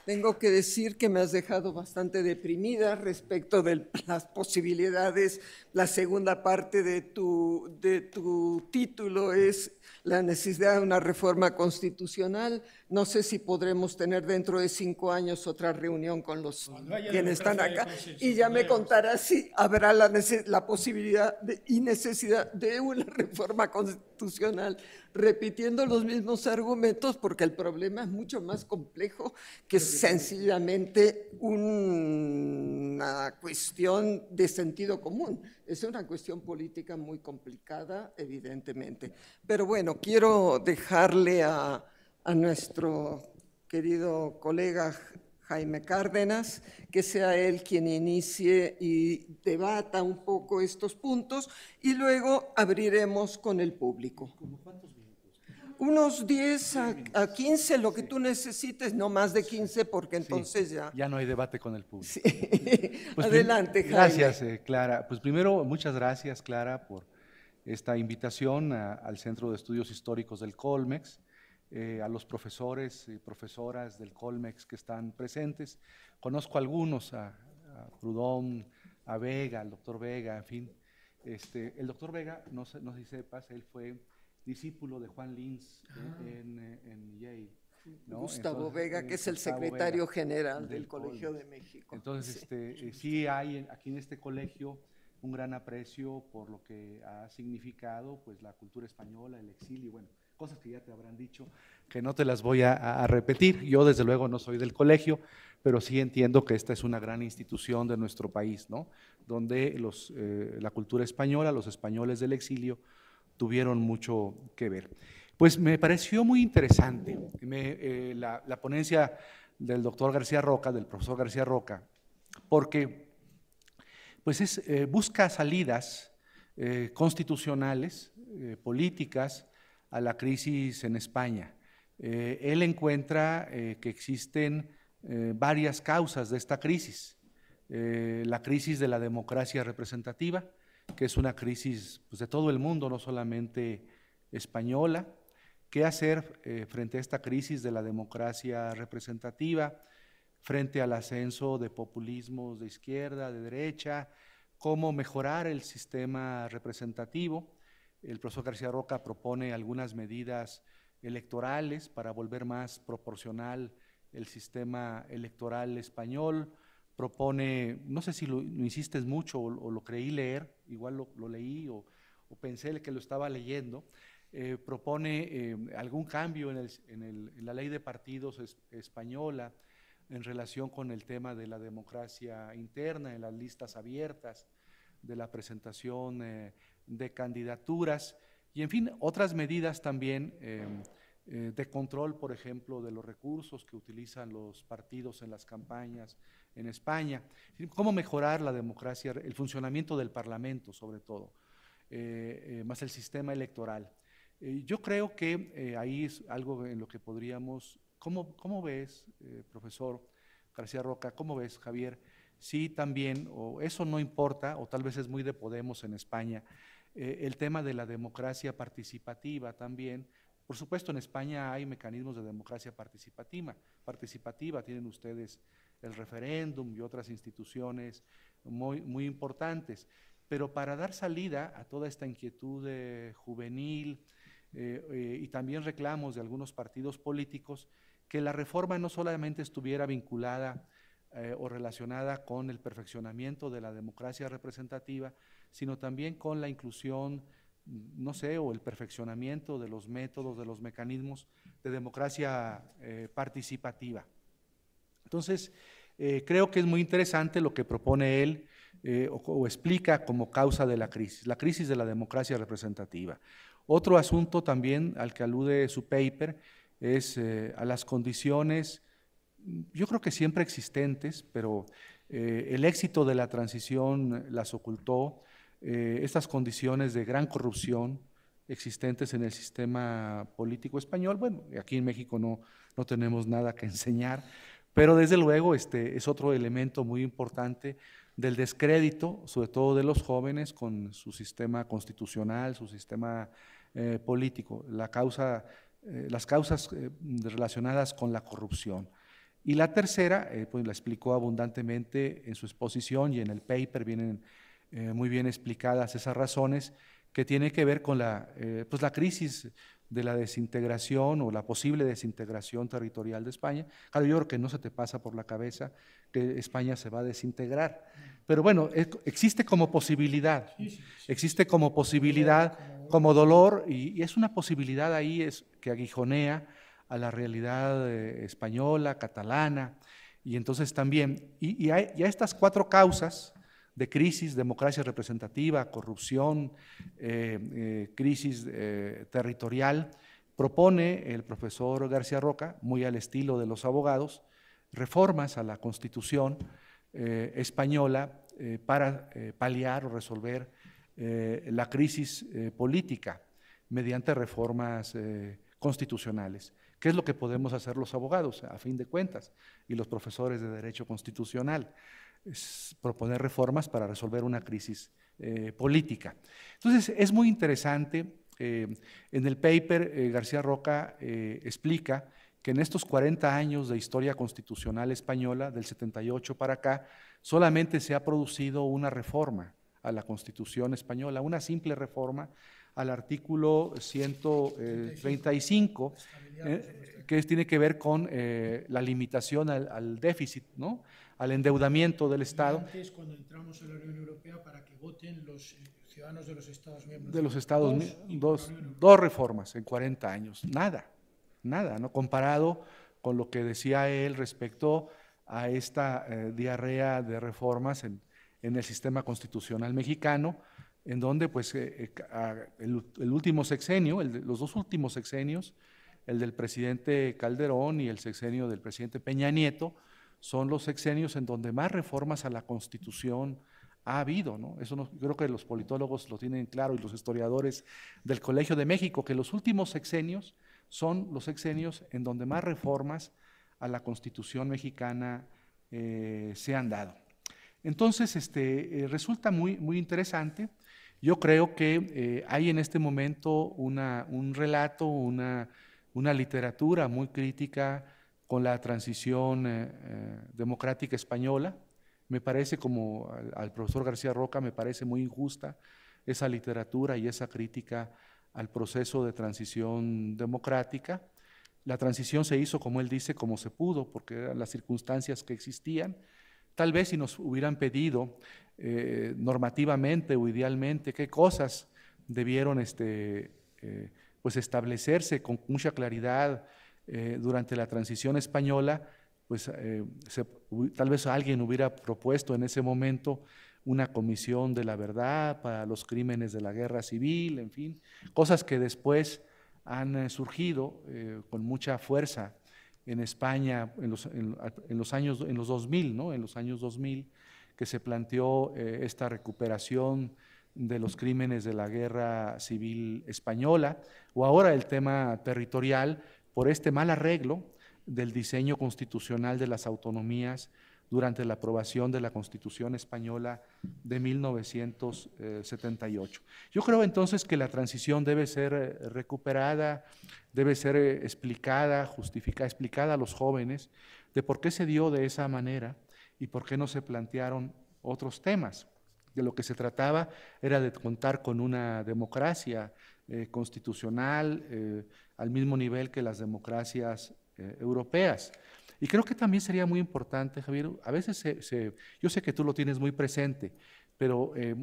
Tengo que decir que me has dejado bastante deprimida respecto de las posibilidades. La segunda parte de tu, de tu título es la necesidad de una reforma constitucional. No sé si podremos tener dentro de cinco años otra reunión con los quienes están acá. Y ya me contará si habrá la, posibilidad y necesidad de una reforma constitucional, repitiendo los mismos argumentos, porque el problema es mucho más complejo que sencillamente una cuestión de sentido común es una cuestión política muy complicada, evidentemente. Pero bueno, quiero dejarle a, nuestro querido colega Jaime Cárdenas, que sea él quien inicie y debata un poco estos puntos y luego abriremos con el público unos 10 a, a, 15, lo que tú necesites, no más de 15, porque entonces ya... Ya no hay debate con el público. Pues Adelante, Jaime. Gracias, eh, Clara. Pues primero, muchas gracias, Clara, por esta invitación al Centro de Estudios Históricos del Colmex, eh, a los profesores y profesoras del Colmex que están presentes. Conozco a algunos, a, a a Vega, al doctor Vega, en fin. Este, el doctor Vega, no, no sé si sepas, él fue discípulo de Juan Linz eh, ah. eh, en, Yale. Gustavo Vega, eh, que es el secretario general del, Colegio, de México. Entonces, sí. Este, hay aquí en este colegio un gran aprecio por lo que ha significado pues, la cultura española, el exilio, bueno, cosas que ya te habrán dicho, que no te las voy a, repetir. Yo desde luego no soy del colegio, pero sí entiendo que esta es una gran institución de nuestro país, ¿no? Donde la cultura española, los españoles del exilio, tuvieron mucho que ver. Pues me pareció muy interesante eh, la, ponencia del doctor García Roca, del profesor García Roca, porque pues es, eh, busca salidas eh, constitucionales, políticas, a la crisis en España. él encuentra que existen varias causas de esta crisis. la crisis de la democracia representativa, que es una crisis pues, de todo el mundo, no solamente española. ¿Qué hacer eh, frente a esta crisis de la democracia representativa, frente al ascenso de populismos de izquierda, de derecha? ¿Cómo mejorar el sistema representativo? El profesor García Roca propone algunas medidas electorales para volver más proporcional el sistema electoral español propone, no sé si lo, insistes mucho o, lo creí leer, igual lo, leí o, pensé que lo estaba leyendo, eh, propone eh, algún cambio en, la ley de partidos española en relación con el tema de la democracia interna, en las listas abiertas, de la presentación eh, de candidaturas y, en fin, otras medidas también em, de control, por ejemplo, de los recursos que utilizan los partidos en las campañas en España, cómo mejorar la democracia, el funcionamiento del Parlamento sobre todo, eh, eh, más el sistema electoral. Eh, yo creo que ahí es algo en lo que podríamos, ¿cómo, ves, profesor García Roca, cómo ves, Javier, Sí, también, o eso no importa, o tal vez es muy de Podemos en España, el tema de la democracia participativa también, por supuesto, en España hay mecanismos de democracia participativa, participativa tienen ustedes el referéndum y otras instituciones muy, muy importantes. Pero para dar salida a toda esta inquietud eh, juvenil eh, eh, y también reclamos de algunos partidos políticos, que la reforma no solamente estuviera vinculada o relacionada con el perfeccionamiento de la democracia representativa, sino también con la inclusión, no sé, o el perfeccionamiento de los métodos, de los mecanismos de democracia participativa. Entonces, eh, creo que es muy interesante lo que propone él eh, o, explica como causa de la crisis, la crisis de la democracia representativa. Otro asunto también al que alude su paper es eh, a las condiciones, yo creo que siempre existentes, pero el éxito de la transición las ocultó, estas condiciones de gran corrupción, existentes en el sistema político español. Bueno, aquí en México no, no tenemos nada que enseñar, pero desde luego este es otro elemento muy importante del descrédito, sobre todo de los jóvenes, con su sistema constitucional, su sistema eh, político, la causa, eh, las causas eh, relacionadas con la corrupción. Y la tercera, pues la explicó abundantemente en su exposición y en el paper vienen muy bien explicadas esas razones que tiene que ver con la, pues la crisis de la desintegración o la posible desintegración territorial de España. Claro, yo creo que no se te pasa por la cabeza que España se va a desintegrar. Pero bueno, existe como posibilidad, existe como posibilidad, como dolor, y, es una posibilidad ahí es, que aguijonea a la realidad eh, española, catalana, y entonces también, y a estas cuatro causas, de crisis, democracia representativa, corrupción, eh, eh, crisis eh, territorial, propone el profesor García Roca, muy al estilo de los abogados, reformas a la constitución española para paliar o resolver la crisis política mediante reformas constitucionales. ¿Qué es lo que podemos hacer los abogados, a fin de cuentas, y los profesores de Derecho Constitucional? proponer reformas para resolver una crisis eh, política. Entonces, es muy interesante. Eh, en el paper, eh, García Roca explica que en estos 40 años de historia constitucional española, del 78 para acá, solamente se ha producido una reforma a la Constitución española, una simple reforma al artículo 135, que tiene que ver con la limitación al, al déficit, ¿no? al endeudamiento del Estado. Antes, cuando entramos en la Unión Europea, para que voten los eh, ciudadanos de los Estados miembros. De los Estados dos, dos, reformas en 40 años. Nada, nada, ¿no? Comparado con lo que decía él respecto a esta eh, diarrea de reformas en, en, el sistema constitucional mexicano, en donde pues eh, el, último sexenio, los dos últimos sexenios, el del presidente Calderón y el sexenio del presidente Peña Nieto, son los sexenios en donde más reformas a la Constitución ha habido, ¿no? Eso no, creo que los politólogos lo tienen claro y los historiadores del Colegio de México, que los últimos sexenios son los sexenios en donde más reformas a la Constitución mexicana eh, se han dado. Entonces, este, eh, resulta muy, muy interesante. Yo creo que eh, hay en este momento un relato, una literatura muy crítica con la transición eh, eh, democrática española. Me parece, como al, profesor García Roca, me parece muy injusta esa literatura y esa crítica al proceso de transición democrática. La transición se hizo, como él dice, como se pudo, porque eran las circunstancias que existían. Tal vez si nos hubieran pedido eh, normativamente o idealmente qué cosas debieron este, pues establecerse con mucha claridad eh, durante la transición española, pues eh, tal vez alguien hubiera propuesto en ese momento una comisión de la verdad para los crímenes de la guerra civil, en fin, cosas que después han eh, surgido con mucha fuerza en España en los, años en los 2000, ¿no? En los años 2000 que se planteó esta recuperación de los crímenes de la guerra civil española o ahora el tema territorial por este mal arreglo del diseño constitucional de las autonomías durante la aprobación de la Constitución Española de 1978. Eh, Yo creo entonces que la transición debe ser eh, recuperada, debe ser eh, explicada, justificada, explicada a los jóvenes de por qué se dio de esa manera y por qué no se plantearon otros temas. De lo que se trataba era de contar con una democracia constitucional al mismo nivel que las democracias eh, europeas. Y creo que también sería muy importante, Javier, a veces yo sé que tú lo tienes muy presente, pero eh,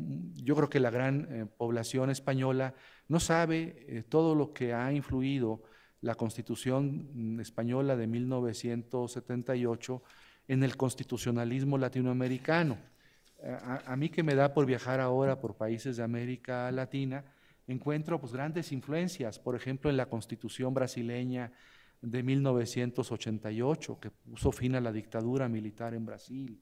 yo creo que la gran eh, población española no sabe todo lo que ha influido la Constitución mm, española de 1978 en el constitucionalismo latinoamericano. a mí que me da por viajar ahora por países de América Latina, encuentro pues, grandes influencias, por ejemplo, en la constitución brasileña de 1988, que puso fin a la dictadura militar en Brasil,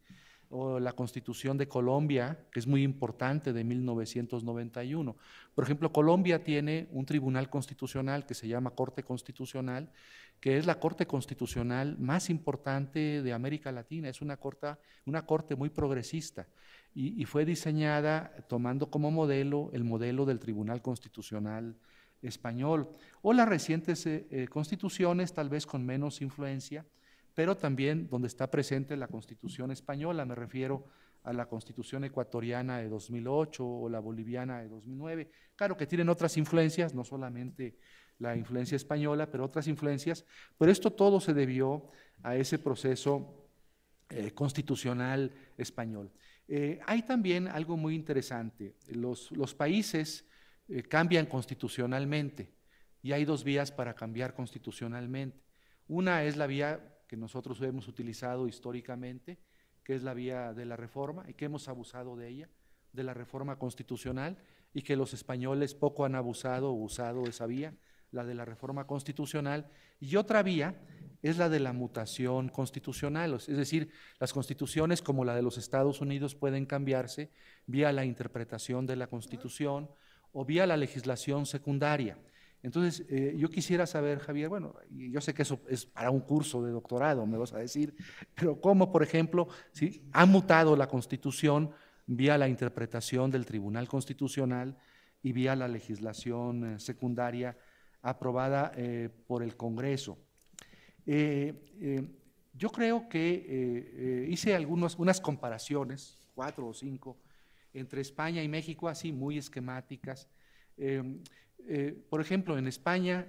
o la constitución de Colombia, que es muy importante, de 1991. Por ejemplo, Colombia tiene un tribunal constitucional que se llama Corte Constitucional, que es la Corte Constitucional más importante de América Latina, es una, corta, una corte muy progresista y, fue diseñada tomando como modelo el modelo del Tribunal Constitucional español o las recientes eh, eh, constituciones, tal vez con menos influencia, pero también donde está presente la constitución española, me refiero a la constitución ecuatoriana de 2008 o la boliviana de 2009. Claro que tienen otras influencias, no solamente la influencia española, pero otras influencias, pero esto todo se debió a ese proceso eh, constitucional español. Eh, hay también algo muy interesante. Los, países eh, cambian constitucionalmente y hay dos vías para cambiar constitucionalmente. Una es la vía que nosotros hemos utilizado históricamente, que es la vía de la reforma y que hemos abusado de ella, de la reforma constitucional, y que los españoles poco han abusado o usado esa vía la de la reforma constitucional, y otra vía es la de la mutación constitucional, es decir, las constituciones como la de los Estados Unidos pueden cambiarse vía la interpretación de la constitución o vía la legislación secundaria. Entonces, eh, yo quisiera saber, Javier, bueno, yo sé que eso es para un curso de doctorado, me vas a decir, pero ¿cómo, por ejemplo, si ha mutado la Constitución vía la interpretación del Tribunal Constitucional y vía la legislación eh, secundaria aprobada eh, por el Congreso. Eh, eh, yo creo que hice algunas unas comparaciones, cuatro o cinco, entre España y México, así muy esquemáticas. Em, por ejemplo, en España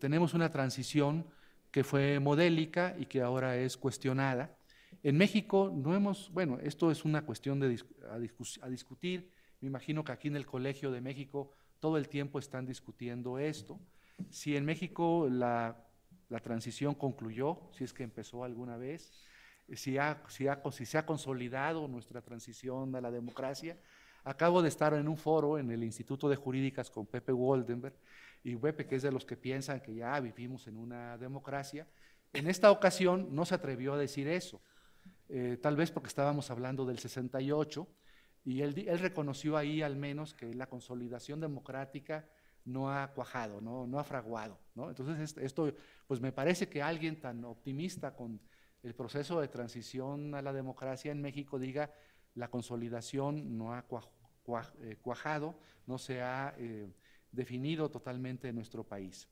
tenemos una transición que fue modélica y que ahora es cuestionada. En México no hemos, bueno, esto es una cuestión de, a, discutir. Me imagino que aquí en el Colegio de México todo el tiempo están discutiendo esto. Si en México la, transición concluyó, si es que empezó alguna vez, si, se ha consolidado nuestra transición a la democracia, Acabo de estar en un foro en el Instituto de Jurídicas con Pepe Woldenberg y Pepe, que es de los que piensan que ya vivimos en una democracia, en esta ocasión no se atrevió a decir eso, eh, tal vez porque estábamos hablando del 68 y él reconoció ahí al menos que la consolidación democrática no ha cuajado, no, ha fraguado. Entonces, esto, pues me parece que alguien tan optimista con el proceso de transición a la democracia en México diga, la consolidación no ha eh, cuajado, no se ha eh, definido totalmente en nuestro país.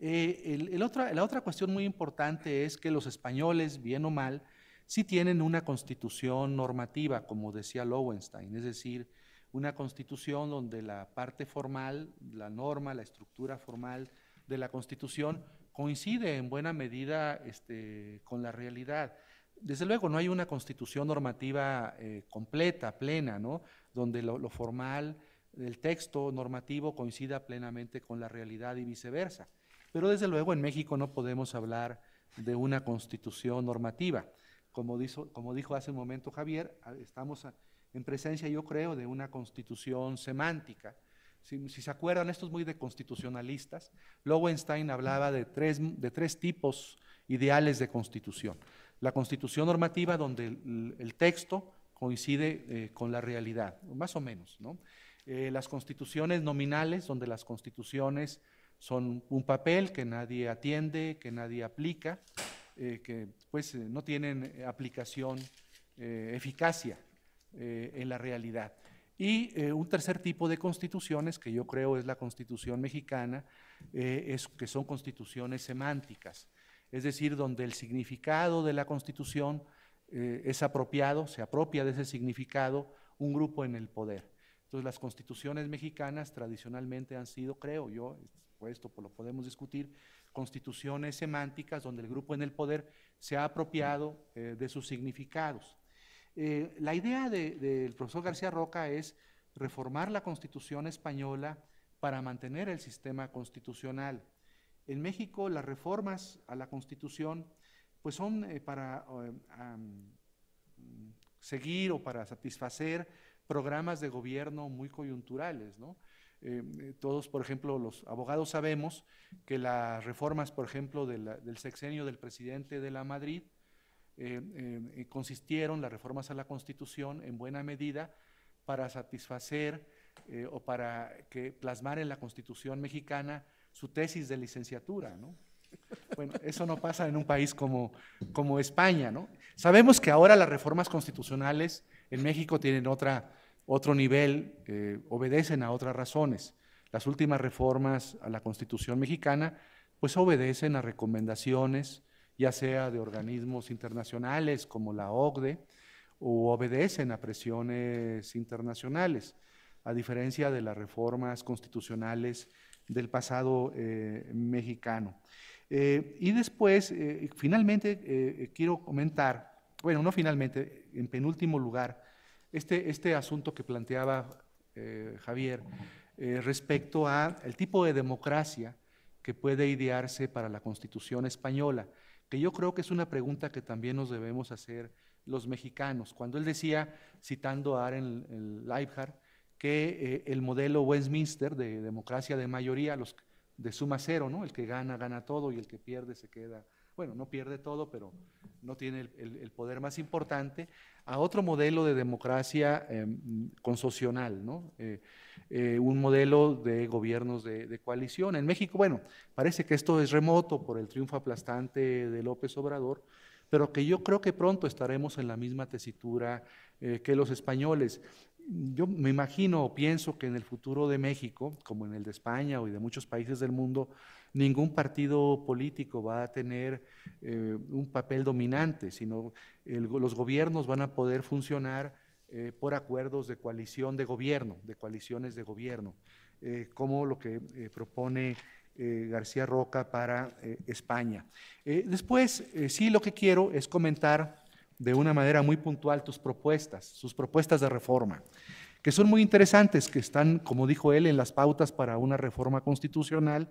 Eh, la otra cuestión muy importante es que los españoles, bien o mal, sí tienen una constitución normativa, como decía Lowenstein, es decir, una constitución donde la parte formal, la norma, la estructura formal de la constitución coincide en buena medida este, con la realidad. Desde luego no hay una constitución normativa eh, completa, plena, ¿no? donde lo, formal del texto normativo coincida plenamente con la realidad y viceversa. Pero desde luego en México no podemos hablar de una constitución normativa. Como, dijo, como dijo hace un momento Javier, ah, estamos a, en presencia, yo creo, de una constitución semántica. Si, se acuerdan, esto es muy de constitucionalistas. Lowenstein hablaba de tres, de tres tipos ideales de constitución. La constitución normativa, donde el, texto coincide eh, con la realidad, más o menos. Eh, las constituciones nominales, donde las constituciones son un papel que nadie atiende, que nadie aplica, eh, que pues no tienen aplicación, eficacia eh, en la realidad. Y eh, un tercer tipo de constituciones, que yo creo es la constitución mexicana, eh, es que son constituciones semánticas, es decir, donde el significado de la constitución es apropiado, se apropia de ese significado un grupo en el poder. Entonces las constituciones mexicanas tradicionalmente han sido, creo yo, por esto lo podemos discutir, constituciones semánticas donde el grupo en el poder se ha apropiado de sus significados. Eh, la idea del profesor García Roca es reformar la constitución española para mantener el sistema constitucional. En México las reformas a la constitución pues son eh, para um, seguir o para satisfacer programas de gobierno muy coyunturales. Eh, todos, por ejemplo, los abogados sabemos que las reformas, por ejemplo, del sexenio del presidente de la Madrid, eh, eh, eh, consistieron las reformas a la Constitución en buena medida para satisfacer o para que plasmar en la Constitución mexicana su tesis de licenciatura, ¿no? Bueno, eso no pasa en un país como, España, Sabemos que ahora las reformas constitucionales en México tienen otra, otro nivel, obedecen a otras razones. Las últimas reformas a la Constitución mexicana, pues obedecen a recomendaciones ya sea de organismos internacionales como la OCDE, o e obedecen a presiones internacionales, a diferencia de las reformas constitucionales del pasado eh, mexicano. Eh, y después, eh, finalmente, quiero comentar, bueno, no finalmente, en penúltimo lugar, este, este asunto que planteaba Javier respecto al tipo de democracia que puede idearse para la Constitución española que yo creo que es una pregunta que también nos debemos hacer los mexicanos. Cuando él decía, citando a Aaron Leibhardt, que eh, el modelo Westminster de democracia de mayoría, los de suma cero, ¿no? El que gana, gana todo y el que pierde se queda bueno, no pierde todo, pero no tiene el, poder más importante, a otro modelo de democracia em, consocional, ¿no? Eh, eh, un modelo de gobiernos de, de, coalición. En México, bueno, parece que esto es remoto por el triunfo aplastante de López Obrador, pero que yo creo que pronto estaremos en la misma tesitura eh, que los españoles yo me imagino o pienso que en el futuro de México, como en el de España o de muchos países del mundo, ningún partido político va a tener eh, un papel dominante, sino los gobiernos van a poder funcionar eh, por acuerdos de coalición de gobierno, de coaliciones de gobierno, eh, como lo que propone García Roca para España. después, sí lo que quiero es comentar de una manera muy puntual tus propuestas, sus propuestas de reforma, que son muy interesantes, que están, como dijo él, en las pautas para una reforma constitucional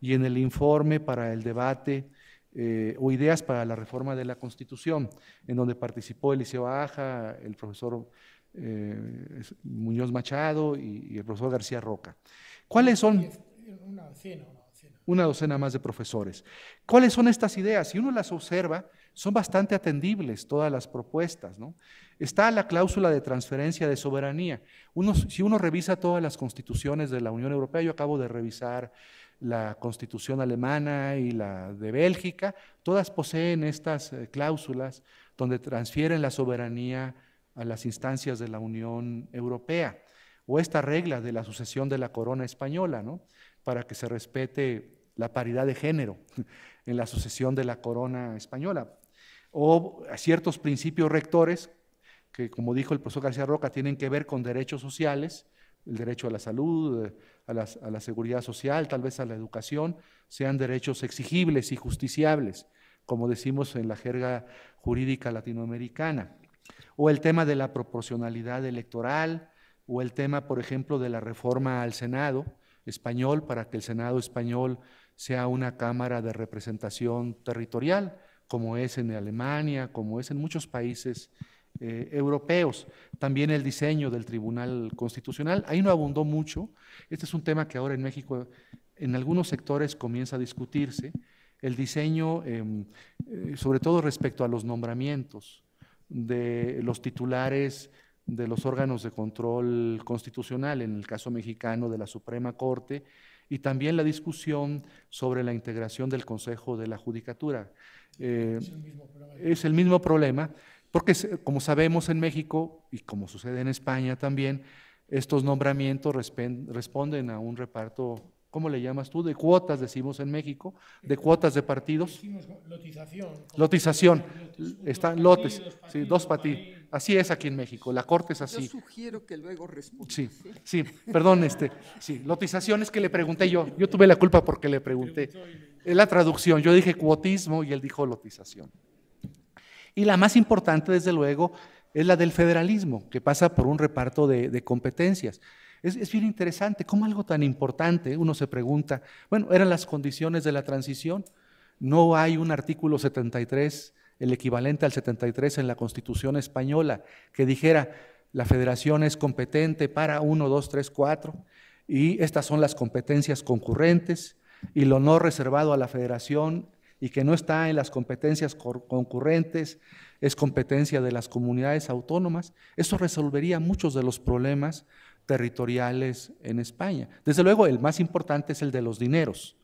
y en el informe para el debate eh, o ideas para la reforma de la Constitución, en donde participó Eliseo Aja, el profesor eh, Muñoz Machado y, el profesor García Roca. ¿Cuáles son? Una docena, Una docena más de profesores. ¿Cuáles son estas ideas? Si uno las observa, son bastante atendibles todas las propuestas. ¿no? Está la cláusula de transferencia de soberanía. Uno, si uno revisa todas las constituciones de la Unión Europea, yo acabo de revisar la constitución alemana y la de Bélgica, todas poseen estas eh, cláusulas donde transfieren la soberanía a las instancias de la Unión Europea, o esta regla de la sucesión de la corona española, ¿no? para que se respete la paridad de género en la sucesión de la corona española o a ciertos principios rectores que, como dijo el profesor García Roca, tienen que ver con derechos sociales, el derecho a la salud, a, a la seguridad social, tal vez a la educación, sean derechos exigibles y justiciables, como decimos en la jerga jurídica latinoamericana. O el tema de la proporcionalidad electoral, o el tema, por ejemplo, de la reforma al Senado español para que el Senado español sea una Cámara de Representación Territorial, como es en Alemania, como es en muchos países eh, europeos. También el diseño del Tribunal Constitucional, ahí no abundó mucho. Este es un tema que ahora en México en algunos sectores comienza a discutirse. El diseño, em, eh, sobre todo respecto a los nombramientos de los titulares de los órganos de control constitucional, en el caso mexicano de la Suprema Corte, y también la discusión sobre la integración del Consejo de la Judicatura. Eh, es el mismo problema, porque como sabemos en México y como sucede en España también, estos nombramientos responden a un reparto ¿cómo le llamas tú? De cuotas, decimos en México, de cuotas de partidos. Lotización. Lotización. Están lotes, sí, dos ti. Así es aquí en México, la corte es así. Yo sugiero que luego responda. Sí, sí, perdón, este, sí, lotización es que le pregunté yo, yo tuve la culpa porque le pregunté. Es la traducción, yo dije cuotismo y él dijo lotización. Y la más importante, desde luego, es la del federalismo, que pasa por un reparto de competencias. Es, bien interesante cómo algo tan importante, uno se pregunta, bueno, eran las condiciones de la transición. No hay un artículo 73, el equivalente al 73 en la Constitución española, que dijera la federación es competente para 1, 2, 3, 4 y estas son las competencias concurrentes y lo no reservado a la federación y que no está en las competencias concurrentes, es competencia de las comunidades autónomas, eso resolvería muchos de los problemas territoriales en España. Desde luego, el más importante es el de los dineros,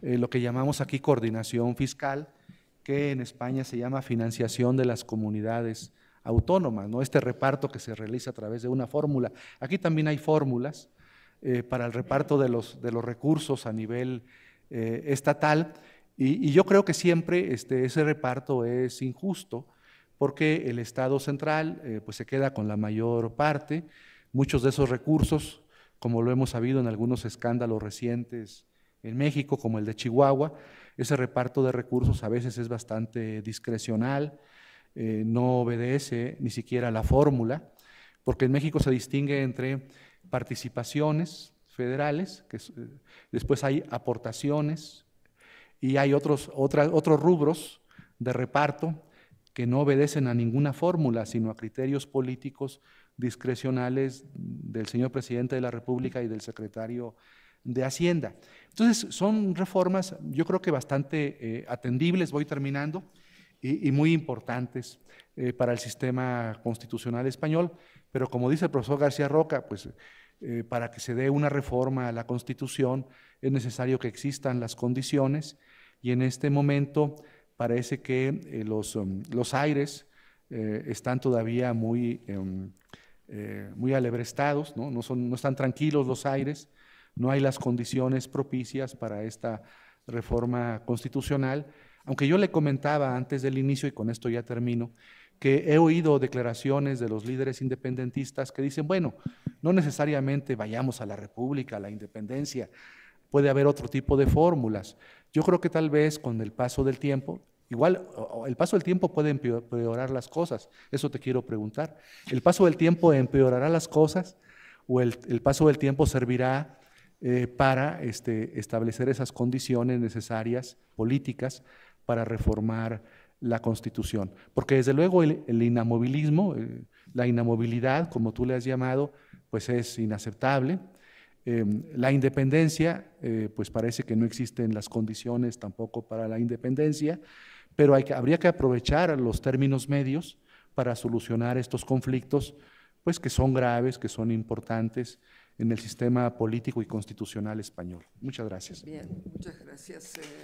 eh, lo que llamamos aquí coordinación fiscal, que en España se llama financiación de las comunidades autónomas, ¿no? este reparto que se realiza a través de una fórmula. Aquí también hay fórmulas eh, para el reparto de los, de los recursos a nivel eh, estatal y, yo creo que siempre este, ese reparto es injusto porque el Estado central pues se queda con la mayor parte, Muchos de esos recursos, como lo hemos sabido en algunos escándalos recientes en México, como el de Chihuahua, ese reparto de recursos a veces es bastante discrecional, eh, no obedece ni siquiera la fórmula, porque en México se distingue entre participaciones federales, que eh, después hay aportaciones y hay otros, otros rubros de reparto que no obedecen a ninguna fórmula, sino a criterios políticos discrecionales del señor presidente de la República y del secretario de Hacienda. Entonces, son reformas, yo creo que bastante eh, atendibles, voy terminando, y, muy importantes eh, para el sistema constitucional español, pero como dice el profesor García Roca, pues eh, para que se dé una reforma a la Constitución es necesario que existan las condiciones, y en este momento parece que los, um, los aires están todavía muy... Em, eh, muy alebrestados, ¿no? son, no están tranquilos los aires, no hay las condiciones propicias para esta reforma constitucional. Aunque yo le comentaba antes del inicio, y con esto ya termino, que he oído declaraciones de los líderes independentistas que dicen, bueno, no necesariamente vayamos a la república, a la independencia, puede haber otro tipo de fórmulas. Yo creo que tal vez con el paso del tiempo, Igual el paso del tiempo puede empeorar las cosas, eso te quiero preguntar. ¿El paso del tiempo empeorará las cosas o el, paso del tiempo servirá eh, para este, establecer esas condiciones necesarias políticas para reformar la Constitución? Porque desde luego el, inamovilismo, eh, la inamovilidad, como tú le has llamado, pues es inaceptable. Em, la independencia, eh, pues parece que no existen las condiciones tampoco para la independencia pero habría que aprovechar los términos medios para solucionar estos conflictos, pues que son graves, que son importantes en el sistema político y constitucional español. Muchas gracias. Bien, muchas gracias. Eh,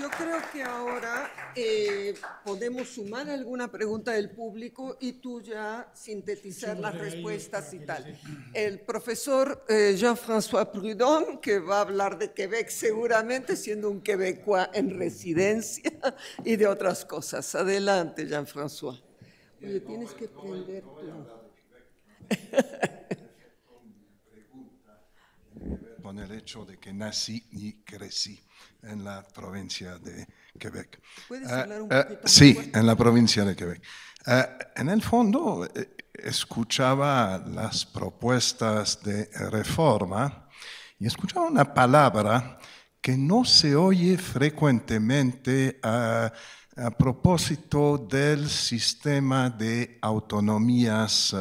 yo creo que ahora eh, podemos sumar alguna pregunta del público y tú ya sintetizar las respuestas y tal. El profesor eh, Jean-François Prudhomme, que va a hablar de Quebec seguramente, siendo un quebecois en residencia y de otras cosas. Adelante, Jean-François. Eh, Oye, tienes que con el hecho de que nací y crecí en la provincia de Quebec. Ah, hablar un ah, sí, en la provincia de Quebec. Ah, en el fondo, eh, escuchaba las propuestas de reforma y escuchaba una palabra que no se oye frecuentemente a propósito del sistema de autonomías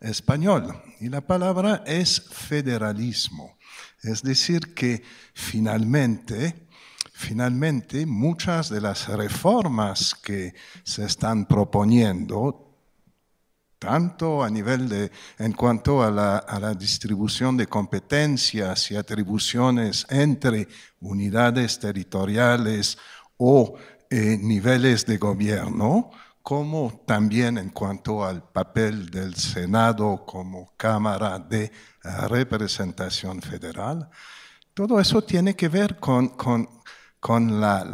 español. Y la palabra es federalismo. Es decir, que finalmente, finalmente muchas de las reformas que se están proponiendo, tanto a nivel de, en cuanto a la, distribución de competencias y atribuciones entre unidades territoriales o eh, niveles de gobierno, como también en cuanto al papel del Senado como Cámara de representación federal. Todo eso tiene que ver con, con, la,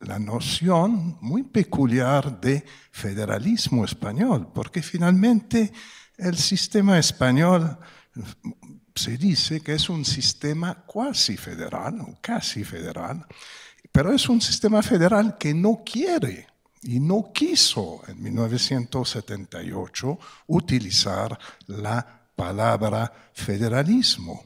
la, noción muy peculiar de federalismo español, porque finalmente el sistema español se dice que es un sistema cuasi federal o casi federal, pero es un sistema federal que no quiere y no quiso en 1978 utilizar la palabra federalismo.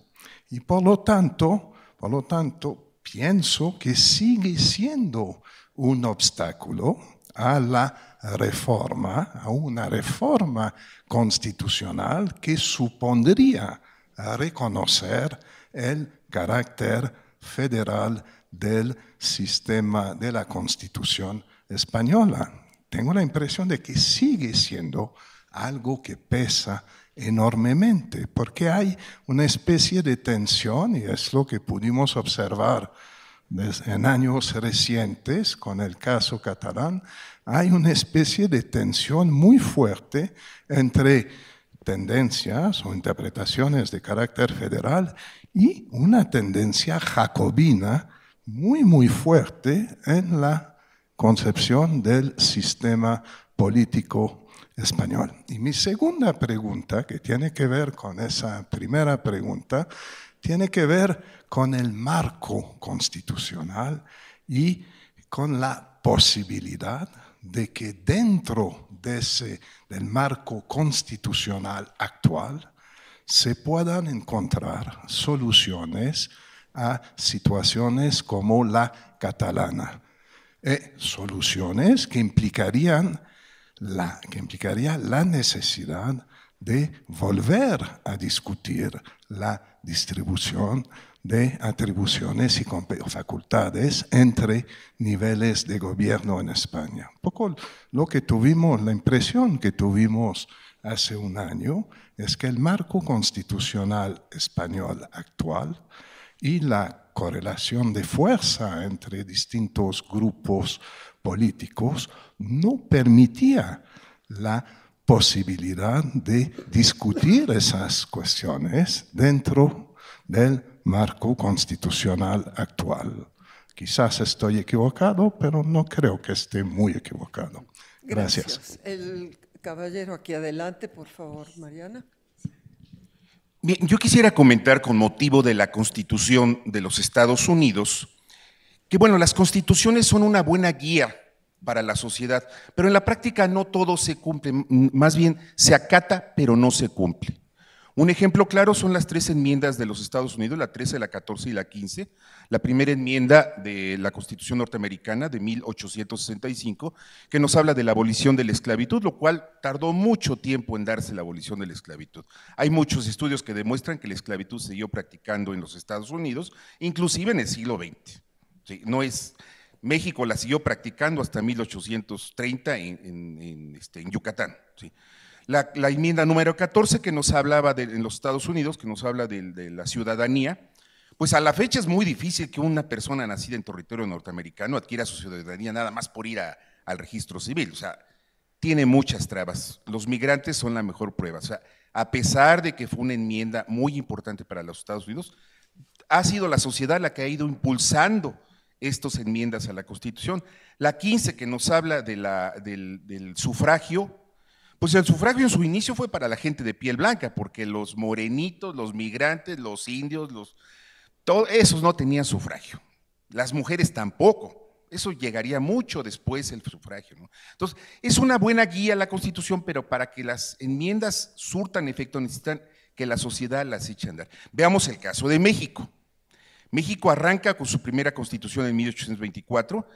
Y por lo tanto, por lo tanto, pienso que sigue siendo un obstáculo a la reforma, a una reforma constitucional que supondría reconocer el carácter federal del sistema de la constitución española. Tengo la impresión de que sigue siendo algo que pesa enormemente, porque hay una especie de tensión, y es lo que pudimos observar en años recientes con el caso catalán, hay una especie de tensión muy fuerte entre tendencias o interpretaciones de carácter federal y una tendencia jacobina muy, muy fuerte en la concepción del sistema político español. Y mi segunda pregunta, que tiene que ver con esa primera pregunta, tiene que ver con el marco constitucional y con la posibilidad de que dentro del marco constitucional actual se puedan encontrar soluciones a situaciones como la catalana, eh, soluciones que implicarían la, que implicaría la necesidad de volver a discutir la distribución de atribuciones y facultades entre niveles de gobierno en España. poco lo que tuvimos, la impresión que tuvimos hace un año es que el marco constitucional español actual y la correlación de fuerza entre distintos grupos políticos no permitía la posibilidad de discutir esas cuestiones dentro del marco constitucional actual. Quizás estoy equivocado, pero no creo que esté muy equivocado. Gracias. Gracias. El caballero aquí adelante, por favor, Mariana yo quisiera comentar con motivo de la Constitución de los Estados Unidos que, bueno, las constituciones son una buena guía para la sociedad, pero en la práctica no todo se cumple, más bien se acata, pero no se cumple. Un ejemplo claro son las tres enmiendas de los Estados Unidos, la 13, la 14 y la 15. La primera enmienda de la Constitución norteamericana de 1865, que nos habla de la abolición de la esclavitud, lo cual tardó mucho tiempo en darse la abolición de la esclavitud. Hay muchos estudios que demuestran que la esclavitud siguió practicando en los Estados Unidos, inclusive en el siglo XX. no es, México la siguió practicando hasta 1830 este, en, Yucatán. La, enmienda número 14 que nos hablaba de, en los Estados Unidos, que nos habla de, la ciudadanía, pues a la fecha es muy difícil que una persona nacida en territorio norteamericano adquiera su ciudadanía nada más por ir al registro civil. O sea, tiene muchas trabas. Los migrantes son la mejor prueba. O sea, a pesar de que fue una enmienda muy importante para los Estados Unidos, ha sido la sociedad la que ha ido impulsando estas enmiendas a la Constitución. La 15 que nos habla de la, del sufragio pues el sufragio en su inicio fue para la gente de piel blanca, porque los morenitos, los migrantes, los indios, los, todos esos no tenían sufragio. Las mujeres tampoco. Eso llegaría mucho después el sufragio. Entonces, es una buena guía la Constitución, pero para que las enmiendas surtan efecto necesitan que la sociedad las eche a andar. Veamos el caso de México. México arranca con su primera constitución en 1824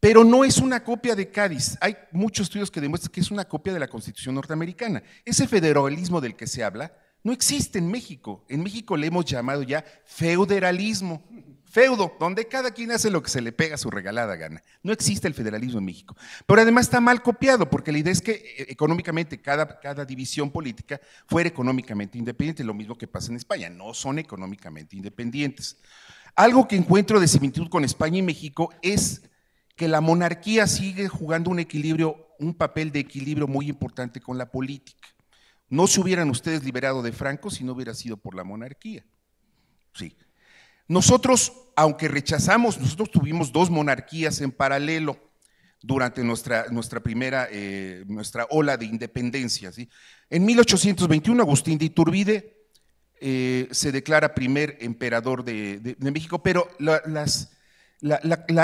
pero no es una copia de Cádiz. Hay muchos estudios que demuestran que es una copia de la Constitución norteamericana. Ese federalismo del que se habla no existe en México. En México le hemos llamado ya federalismo. Feudo, donde cada quien hace lo que se le pega a su regalada gana. No existe el federalismo en México. Pero además está mal copiado, porque la idea es que eh, económicamente cada, cada división política fuera económicamente independiente, lo mismo que pasa en España. No son económicamente independientes. Algo que encuentro de similitud con España y México es que la monarquía sigue jugando un equilibrio, un papel de equilibrio muy importante con la política. No se hubieran ustedes liberado de Franco si no hubiera sido por la monarquía. Sí. Nosotros, aunque rechazamos, nosotros tuvimos dos monarquías en paralelo durante nuestra, nuestra primera, eh, nuestra ola de independencia. En 1821, Agustín de Iturbide eh, se declara primer emperador de, México, pero las la,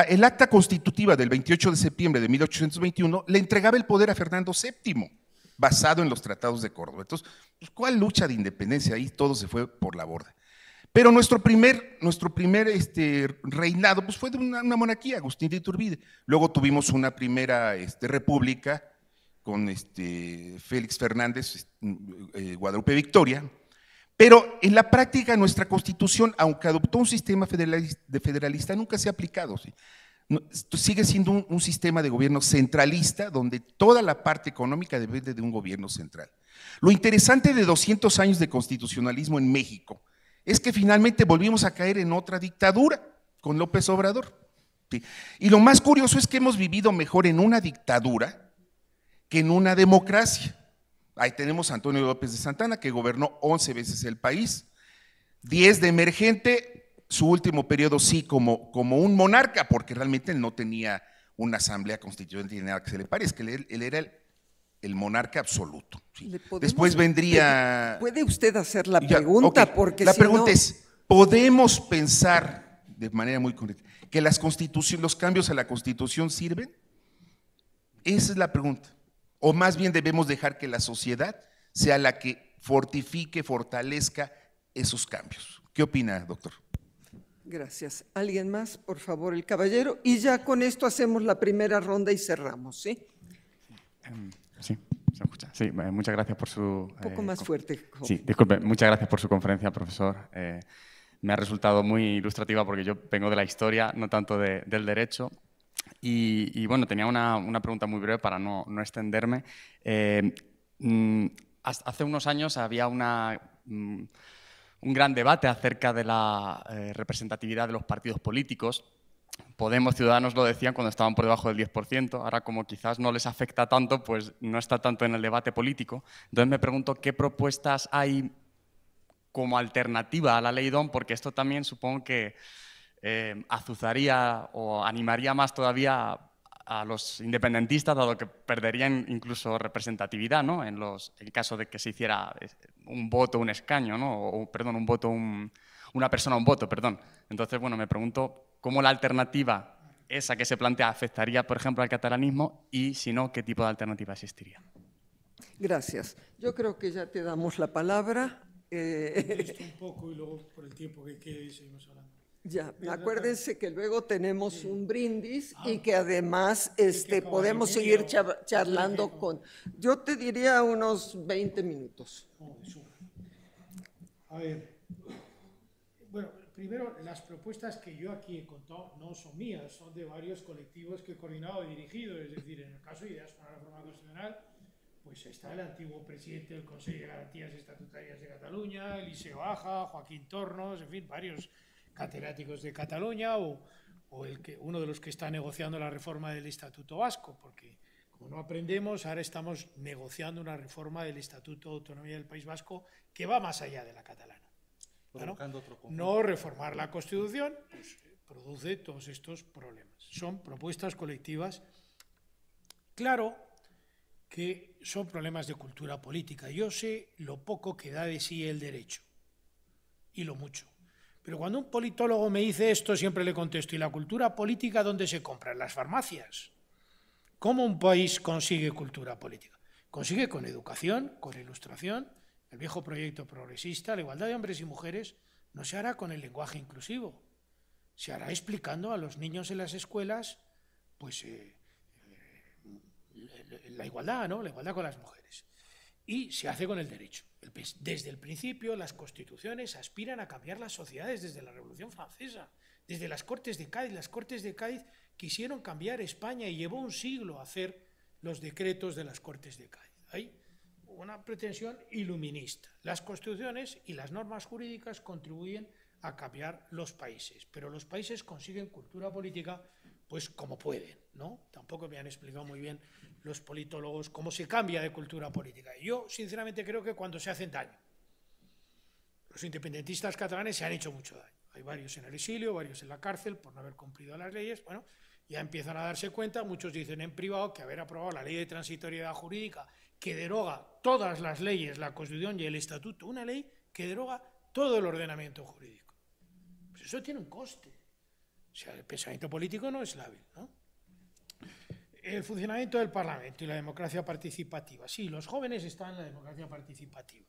el acta constitutiva del 28 de septiembre de 1821 le entregaba el poder a Fernando VII, basado en los tratados de Córdoba. Entonces, pues, ¿cuál lucha de independencia? Ahí todo se fue por la borda. Pero nuestro primer, nuestro primer este, reinado pues fue de una, monarquía, Agustín de Iturbide. Luego tuvimos una primera este, república con este, Félix Fernández, este, mm, eh, Guadalupe Victoria, pero en la práctica nuestra constitución, aunque adoptó un sistema federalista, nunca se ha aplicado. Sigue siendo un, sistema de gobierno centralista donde toda la parte económica depende de un gobierno central. Lo interesante de 200 años de constitucionalismo en México es que finalmente volvimos a caer en otra dictadura con López Obrador. Y lo más curioso es que hemos vivido mejor en una dictadura que en una democracia. Ahí tenemos a Antonio López de Santana, que gobernó 11 veces el país, 10 de emergente, su último periodo sí como, como un monarca, porque realmente él no tenía una asamblea constituyente ni nada que se le es él, él era el, monarca absoluto. Después vendría... Puede usted hacer la pregunta, La pregunta es, ¿podemos pensar de manera muy concreta que las constituciones, los cambios a la constitución sirven? Esa es la pregunta. O más bien debemos dejar que la sociedad sea la que fortifique, fortalezca esos cambios. ¿Qué opina, doctor? Gracias. ¿Alguien más? Por favor, el caballero. Y ya con esto hacemos la primera ronda y cerramos, ¿sí? Mm, eh, muchas gracias por su... Un poco eh, más fuerte. Sí, disculpe. Muchas gracias por su conferencia, profesor. Eh, me ha resultado muy ilustrativa porque yo vengo de la historia, no tanto del derecho. Y, bueno, tenía una, una, pregunta muy breve para no, no extenderme. Eh, mm, hace unos años había una, mm, un gran debate acerca de la eh, representatividad de los partidos políticos. Podemos, Ciudadanos lo decían cuando estaban por debajo del 10%, ahora como quizás no les afecta tanto, pues no está tanto en el debate político. Entonces me pregunto qué propuestas hay como alternativa a la ley DON, porque esto también supongo que eh, azuzaría o animaría más todavía a, los independentistas, dado que perderían incluso representatividad, ¿no? En, los, en caso de que se hiciera eh, un voto, un escaño, ¿no? O, perdón, un voto, una persona, un voto, perdón. Entonces, bueno, me pregunto cómo la alternativa esa que se plantea afectaría, por ejemplo, al catalanismo y, si no, qué tipo de alternativa existiría. Gracias. Yo creo que ya te damos la palabra. Eh, un poco y luego por el tiempo que quede seguimos hablando. Ya, acuérdense que luego tenemos un brindis y ah. que además este, podemos seguir charlando con, yo te diría unos 20 minutos. Oh, A ver, bueno, primero las propuestas que yo aquí he contado no son mías, son de varios colectivos que he coordinado y dirigido, es decir, en el caso de Ideas para la Reforma Constitucional, pues está el antiguo presidente del Consejo de Garantías Estatutarias de Cataluña, Eliseo Aja, Joaquín Tornos, en fin, varios catedráticos de Cataluña o, el que, uno de los que está negociando la reforma del Estatuto Vasco, porque como no aprendemos, ahora estamos negociando una reforma del Estatuto de Autonomía del País Vasco que va más allá de la catalana. no reformar la Constitución pues, eh, produce todos estos problemas. Son propuestas colectivas. Claro que son problemas de cultura política. Yo sé lo poco que da de sí el derecho y lo mucho. Pero cuando un politólogo me dice esto, siempre le contesto, ¿y la cultura política dónde se compra? En las farmacias. ¿Cómo un país consigue cultura política? Consigue con educación, con ilustración. El viejo proyecto progresista, la igualdad de hombres y mujeres, no se hará con el lenguaje inclusivo. Se hará explicando a los niños en las escuelas, pues, eh, eh, la igualdad, ¿no? La igualdad con las mujeres y se hace con el derecho. Desde el principio, las constituciones aspiran a cambiar las sociedades desde la Revolución Francesa, desde las Cortes de Cádiz. Las Cortes de Cádiz quisieron cambiar España y llevó un siglo hacer los decretos de las Cortes de Cádiz. Hay una pretensión iluminista. Las constituciones y las normas jurídicas contribuyen a cambiar los países, pero los países consiguen cultura política pues como pueden, ¿no? Tampoco me han explicado muy bien los politólogos, cómo se cambia de cultura política. yo, sinceramente, creo que cuando se hacen daño. Los independentistas catalanes se han hecho mucho daño. Hay varios en el exilio, varios en la cárcel por no haber cumplido las leyes. Bueno, ya empiezan a darse cuenta, muchos dicen en privado que haber aprobado la ley de transitoriedad jurídica que deroga todas las leyes, la Constitución y el Estatuto, una ley que deroga todo el ordenamiento jurídico. Pues eso tiene un coste. O sea, el pensamiento político no es lábil, ¿no? el funcionamiento del Parlamento y la democracia participativa. Sí, los jóvenes están en la democracia participativa.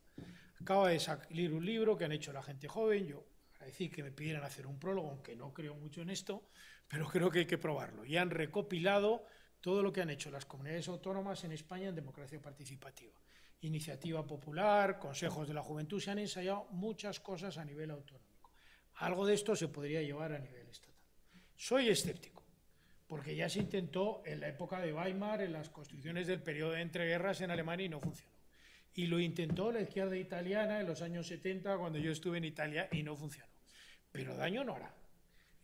Acaba de salir un libro que han hecho la gente joven. Yo agradecí que me pidieran hacer un prólogo, aunque no creo mucho en esto, pero creo que hay que probarlo. Y han recopilado todo lo que han hecho las comunidades autónomas en España en democracia participativa. Iniciativa popular, consejos de la juventud, se han ensayado muchas cosas a nivel autonómico. Algo de esto se podría llevar a nivel estatal. Soy escéptico porque ya se intentó en la época de Weimar, en las constituciones del periodo de entreguerras en Alemania y no funcionó. Y lo intentó la izquierda italiana en los años 70, cuando yo estuve en Italia, y no funcionó. Pero daño no hará.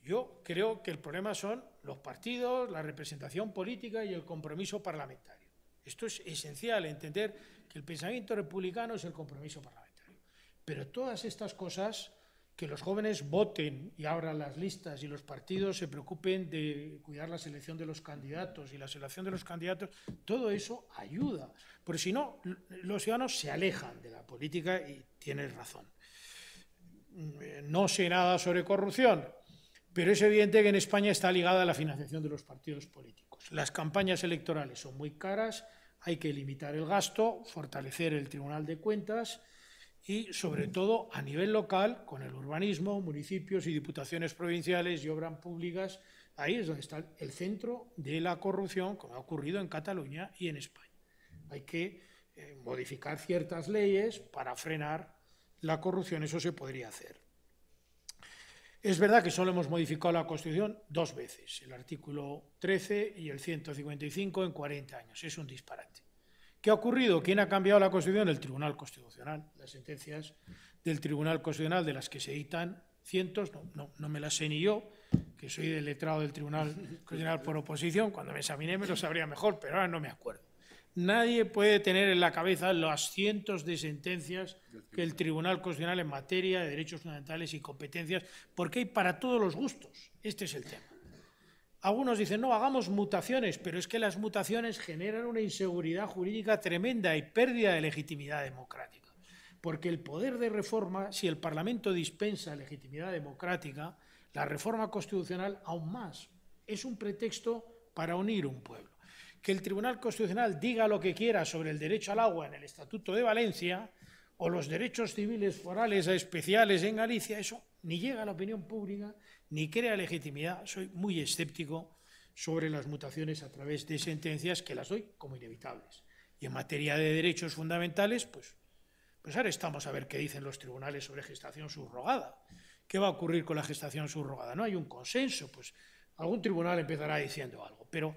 Yo creo que el problema son los partidos, la representación política y el compromiso parlamentario. Esto es esencial, entender que el pensamiento republicano es el compromiso parlamentario. Pero todas estas cosas que los jóvenes voten y abran las listas y los partidos se preocupen de cuidar la selección de los candidatos y la selección de los candidatos, todo eso ayuda. Porque si no, los ciudadanos se alejan de la política y tienes razón. Mm, no sé nada sobre corrupción, pero es evidente que en España está ligada a la financiación de los partidos políticos. Las campañas electorales son muy caras, hay que limitar el gasto, fortalecer el Tribunal de Cuentas y sobre todo a nivel local con el urbanismo, municipios y diputaciones provinciales y obras públicas. Ahí es donde está el centro de la corrupción, como ha ocurrido en Cataluña y en España. Hay que eh, modificar ciertas leyes para frenar la corrupción, eso se podría hacer. Es verdad que solo hemos modificado la Constitución dos veces, el artículo 13 y el 155 en 40 años. Es un disparate. ¿Qué ha ocurrido? ¿Quién ha cambiado la Constitución? El Tribunal Constitucional. Las sentencias del Tribunal Constitucional, de las que se editan cientos, no, no, no me las sé ni yo, que soy del letrado del Tribunal Constitucional por oposición, cuando me examiné me lo sabría mejor, pero ahora no me acuerdo. Nadie puede tener en la cabeza los cientos de sentencias que el Tribunal Constitucional en materia de derechos fundamentales y competencias, porque hay para todos los gustos. Este es el tema. Algunos dicen, no, hagamos mutaciones, pero es que las mutaciones generan una inseguridad jurídica tremenda y pérdida de legitimidad democrática. Porque el poder de reforma, si el Parlamento dispensa legitimidad democrática, la reforma constitucional aún más. Es un pretexto para unir un pueblo. Que el Tribunal Constitucional diga lo que quiera sobre el derecho al agua en el Estatuto de Valencia o los derechos civiles forales e especiales en Galicia, eso ni llega a la opinión pública ni crea legitimidad, soy muy escéptico sobre las mutaciones a través de sentencias que las doy como inevitables. Y en materia de derechos fundamentales, pues, pues, ahora estamos a ver qué dicen los tribunales sobre gestación subrogada. ¿Qué va a ocurrir con la gestación subrogada? No hay un consenso, pues algún tribunal empezará diciendo algo, pero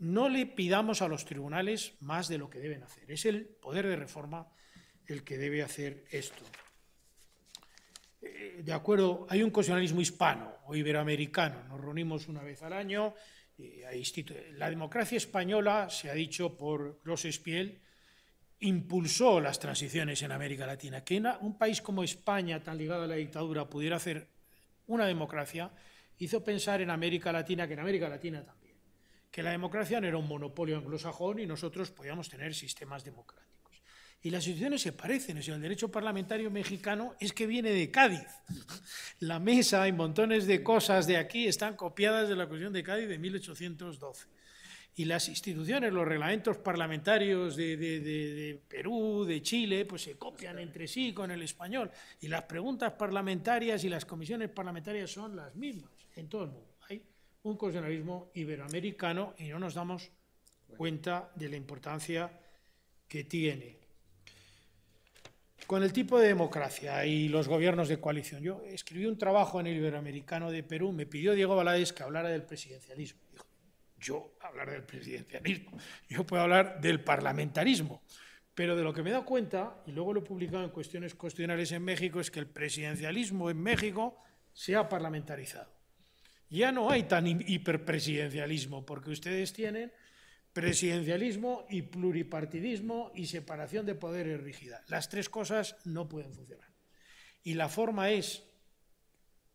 no le pidamos a los tribunales más de lo que deben hacer. Es el poder de reforma el que debe hacer esto. Eh, de acuerdo, hay un constitucionalismo hispano o iberoamericano. Nos reunimos una vez al año. Eh, la democracia española, se ha dicho por Grossespiel, impulsó las transiciones en América Latina. Que un país como España, tan ligado a la dictadura, pudiera hacer una democracia, hizo pensar en América Latina, que en América Latina también, que la democracia no era un monopolio anglosajón y nosotros podíamos tener sistemas democráticos y las instituciones se parecen. el derecho parlamentario mexicano es que viene de Cádiz. La mesa y montones de cosas de aquí están copiadas de la Constitución de Cádiz de 1812. Y las instituciones, los reglamentos parlamentarios de, Perú, de Chile, pues se copian entre sí con el español. Y las preguntas parlamentarias y las comisiones parlamentarias son las mismas en todo el mundo. Hay un constitucionalismo iberoamericano y no nos damos cuenta de la importancia que tiene con el tipo de democracia y los gobiernos de coalición. Yo escribí un trabajo en el Iberoamericano de Perú, me pidió Diego Valadez que hablara del presidencialismo. Dijo, yo hablar del presidencialismo, yo puedo hablar del parlamentarismo. Pero de lo que me he dado cuenta, y luego lo he publicado en Cuestiones Constitucionales en México, es que el presidencialismo en México se ha parlamentarizado. Ya no hay tan hiperpresidencialismo, porque ustedes tienen presidencialismo y pluripartidismo y separación de poderes rígida. Las tres cosas no pueden funcionar. Y la forma es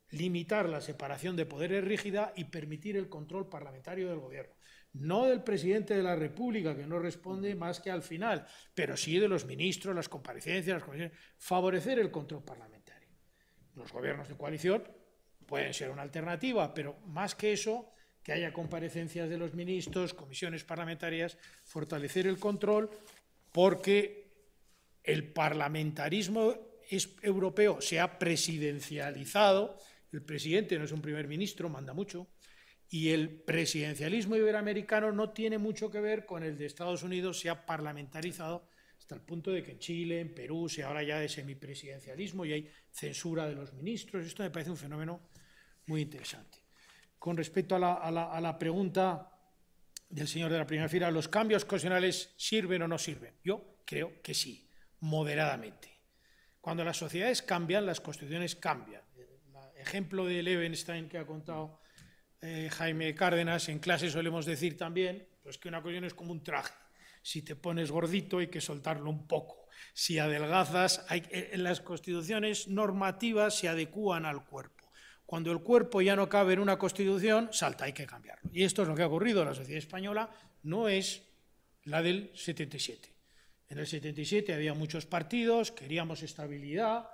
limitar la separación de poderes rígida y permitir el control parlamentario del gobierno. No del presidente de la República, que no responde más que al final, pero sí de los ministros, las comparecencias, las Favorecer el control parlamentario. Los gobiernos de coalición pueden ser una alternativa, pero más que eso, que haya comparecencias de los ministros, comisiones parlamentarias, fortalecer el control, porque el parlamentarismo europeo se ha presidencializado, el presidente no es un primer ministro, manda mucho, y el presidencialismo iberoamericano no tiene mucho que ver con el de Estados Unidos, se ha parlamentarizado hasta el punto de que en Chile, en Perú, se habla ya de semipresidencialismo y hay censura de los ministros. Esto me parece un fenómeno muy interesante con respecto a la, pregunta del señor de la primera fila, ¿los cambios constitucionales sirven o no sirven? Yo creo que sí, moderadamente. Cuando las sociedades cambian, las constituciones cambian. ejemplo de Levenstein que ha contado eh, Jaime Cárdenas, en clase solemos decir también pues que una cuestión es como un traje. Si te pones gordito hay que soltarlo un poco. Si adelgazas, en las constituciones normativas se adecúan al cuerpo. Cuando el cuerpo ya no cabe en una constitución, salta, hay que cambiarlo. Y esto es lo que ha ocurrido en la sociedad española, no es la del 77. En el 77 había muchos partidos, queríamos estabilidad,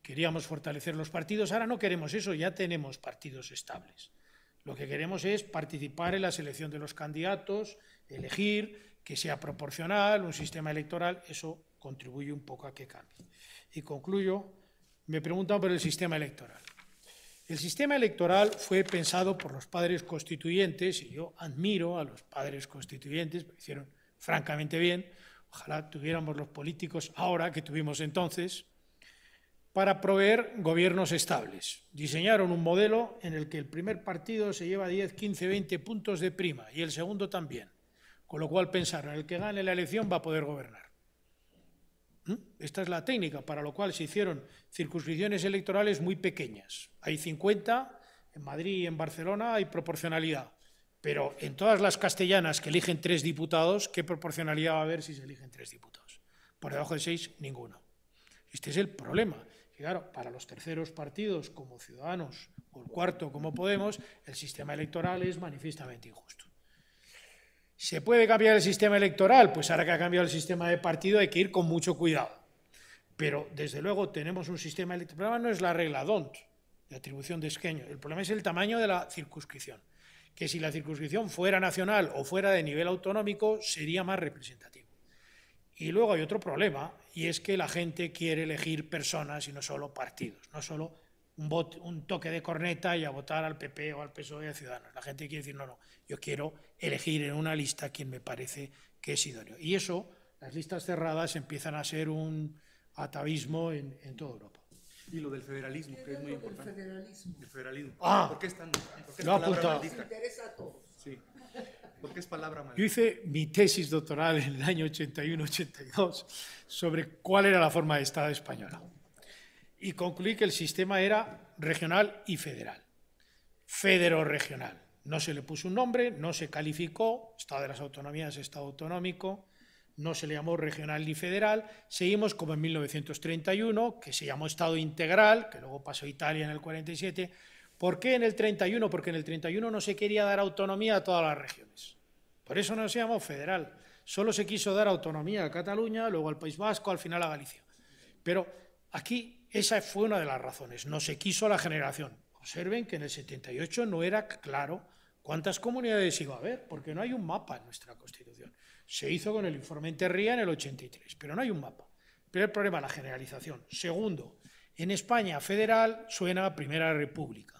queríamos fortalecer los partidos, ahora no queremos eso, ya tenemos partidos estables. Lo que queremos es participar en la selección de los candidatos, elegir, que sea proporcional, un sistema electoral, eso contribuye un poco a que cambie. Y concluyo, me preguntan por el sistema electoral. El sistema electoral fue pensado por los padres constituyentes, y yo admiro a los padres constituyentes, lo hicieron francamente bien, ojalá tuviéramos los políticos ahora que tuvimos entonces, para proveer gobiernos estables. Diseñaron un modelo en el que el primer partido se lleva 10, 15, 20 puntos de prima y el segundo también, con lo cual pensaron, el que gane la elección va a poder gobernar. ¿Mm? Esta es la técnica, para lo cual se hicieron circunscripciones electorales muy pequeñas. Hay 50, en Madrid y en Barcelona hay proporcionalidad, pero en todas las castellanas que eligen tres diputados, ¿qué proporcionalidad va a haber si se eligen tres diputados? Por debajo de seis, ninguno. Este es el problema. Y claro, para los terceros partidos como Ciudadanos o el cuarto como Podemos, el sistema electoral es manifiestamente injusto. ¿Se puede cambiar el sistema electoral? Pues ahora que ha cambiado el sistema de partido hay que ir con mucho cuidado. Pero, desde luego, tenemos un sistema electoral. El problema no es la regla DONT, de atribución de Esqueño. El problema es el tamaño de la circunscripción. Que si la circunscripción fuera nacional o fuera de nivel autonómico, sería más representativo. Y luego hay otro problema, y es que la gente quiere elegir personas y no solo partidos, no solo un, un toque de corneta y a votar al PP o al PSOE a Ciudadanos. La gente quiere decir, no, no, yo quiero elegir en una lista quien me parece que es idóneo. Y eso, las listas cerradas empiezan a ser un atavismo en, en toda Europa. Y lo del federalismo, que es muy importante. federalismo. El federalismo. Ah, ¿Por qué están, es lo palabra interesa a todos. Sí. Porque es palabra maldita. Yo hice mi tesis doctoral en el año 81-82 sobre cuál era la forma de Estado española y concluí que el sistema era regional y federal. Federo-regional. No se le puso un nombre, no se calificó, Estado de las Autonomías, Estado Autonómico, no se le llamó regional ni federal. Seguimos como en 1931, que se llamó Estado Integral, que luego pasó a Italia en el 47. ¿Por qué en el 31? Porque en el 31 no se quería dar autonomía a todas las regiones. Por eso no se llamó federal. Solo se quiso dar autonomía a Cataluña, luego al País Vasco, al final a Galicia. Pero aquí esa fue una de las razones. No se quiso la generación. Observen que en el 78 no era claro cuántas comunidades iba a haber, porque no hay un mapa en nuestra Constitución. Se hizo con el informe Terría en el 83, pero no hay un mapa. Primer problema, la generalización. Segundo, en España federal suena a Primera República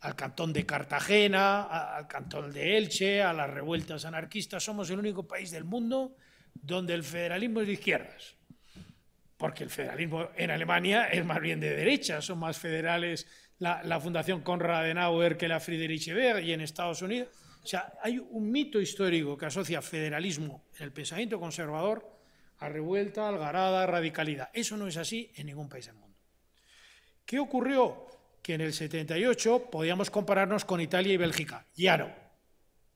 al cantón de Cartagena, al cantón de Elche, a las revueltas anarquistas. Somos el único país del mundo donde el federalismo es de izquierdas porque el federalismo en Alemania es más bien de derecha, son más federales la, Fundación Konrad Adenauer que la Friedrich Ebert y en Estados Unidos. O sea, hay un mito histórico que asocia federalismo el pensamiento conservador a revuelta, algarada, radicalidad. Eso no es así en ningún país del mundo. ¿Qué ocurrió? Que en el 78 podíamos compararnos con Italia y Bélgica. Ya no.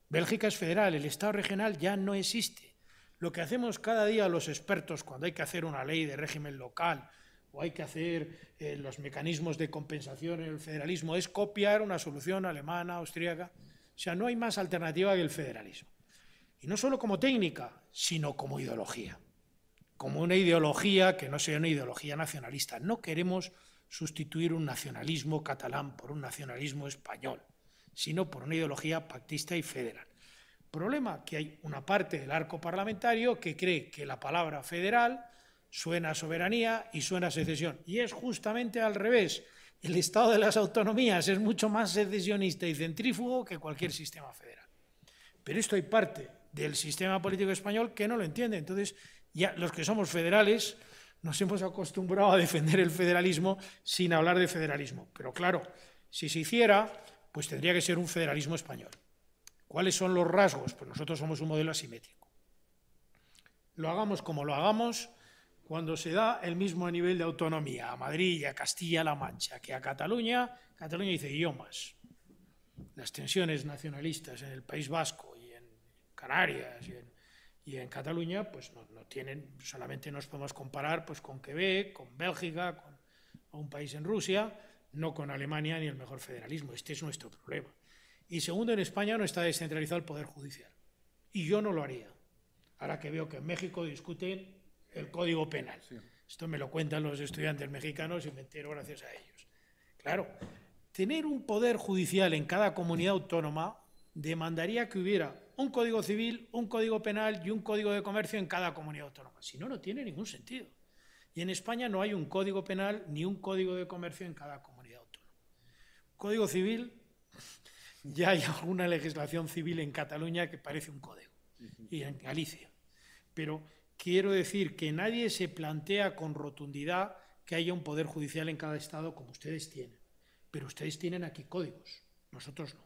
Bélgica es federal, el Estado regional ya no existe. Lo que hacemos cada día los expertos cuando hay que hacer una ley de régimen local o hay que hacer eh, los mecanismos de compensación en el federalismo es copiar una solución alemana, austríaca. O sea, no hay más alternativa que el federalismo. Y no solo como técnica, sino como ideología. Como una ideología que no sea una ideología nacionalista. No queremos sustituir un nacionalismo catalán por un nacionalismo español, sino por una ideología pactista y federal. Problema que hay una parte del arco parlamentario que cree que la palabra federal suena soberanía y suena secesión. Y es justamente al revés. El Estado de las autonomías es mucho más secesionista y centrífugo que cualquier sistema federal. Pero esto hay parte del sistema político español que no lo entiende. Entonces, ya los que somos federales nos hemos acostumbrado a defender el federalismo sin hablar de federalismo. Pero claro, si se hiciera, pues tendría que ser un federalismo español. ¿Cuáles son los rasgos? Pues nosotros somos un modelo asimétrico. Lo hagamos como lo hagamos, cuando se da el mismo nivel de autonomía a Madrid y a Castilla-La Mancha que a Cataluña, Cataluña dice idiomas. Las tensiones nacionalistas en el País Vasco y en Canarias y en, Cataluña, pues tienen, solamente nos podemos comparar pues, con Quebec, con Bélgica, con un país en Rusia, no con Alemania ni el mejor federalismo. Este es nuestro problema. Y segundo, en España no está descentralizado el Poder Judicial. Y yo no lo haría. Ahora que veo que en México discuten el Código Penal. Esto me lo cuentan los estudiantes mexicanos y me entero gracias a ellos. Claro, tener un poder judicial en cada comunidad autónoma demandaría que hubiera un código civil, un código penal y un código de comercio en cada comunidad autónoma. Si no, no tiene ningún sentido. Y en España no hay un código penal ni un código de comercio en cada comunidad autónoma. Código civil, ya hay alguna legislación civil en Cataluña que parece un código, y en Galicia. Pero quiero decir que nadie se plantea con rotundidad que haya un poder judicial en cada estado como ustedes tienen. Pero ustedes tienen aquí códigos, nosotros no.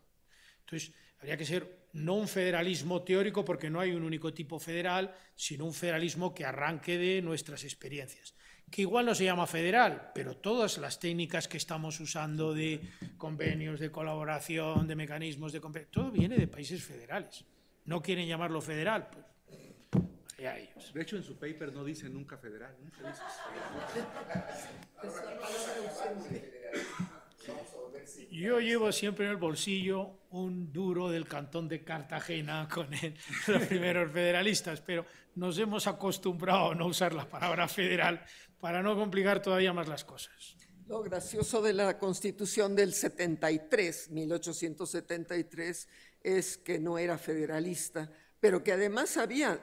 Entonces, habría que ser no un federalismo teórico, porque no hay un único tipo federal, sino un federalismo que arranque de nuestras experiencias que igual no se llama federal, pero todas las técnicas que estamos usando de convenios, de colaboración, de mecanismos de todo viene de países federales. No quieren llamarlo federal, pues De hecho, en su paper no dice nunca federal. Pues yo llevo siempre en el bolsillo un duro del cantón de Cartagena con los primeros federalistas, pero nos hemos acostumbrado a no usar la palabra federal para no complicar todavía más las cosas. Lo gracioso de la constitución del 73, 1873, es que no era federalista, pero que además había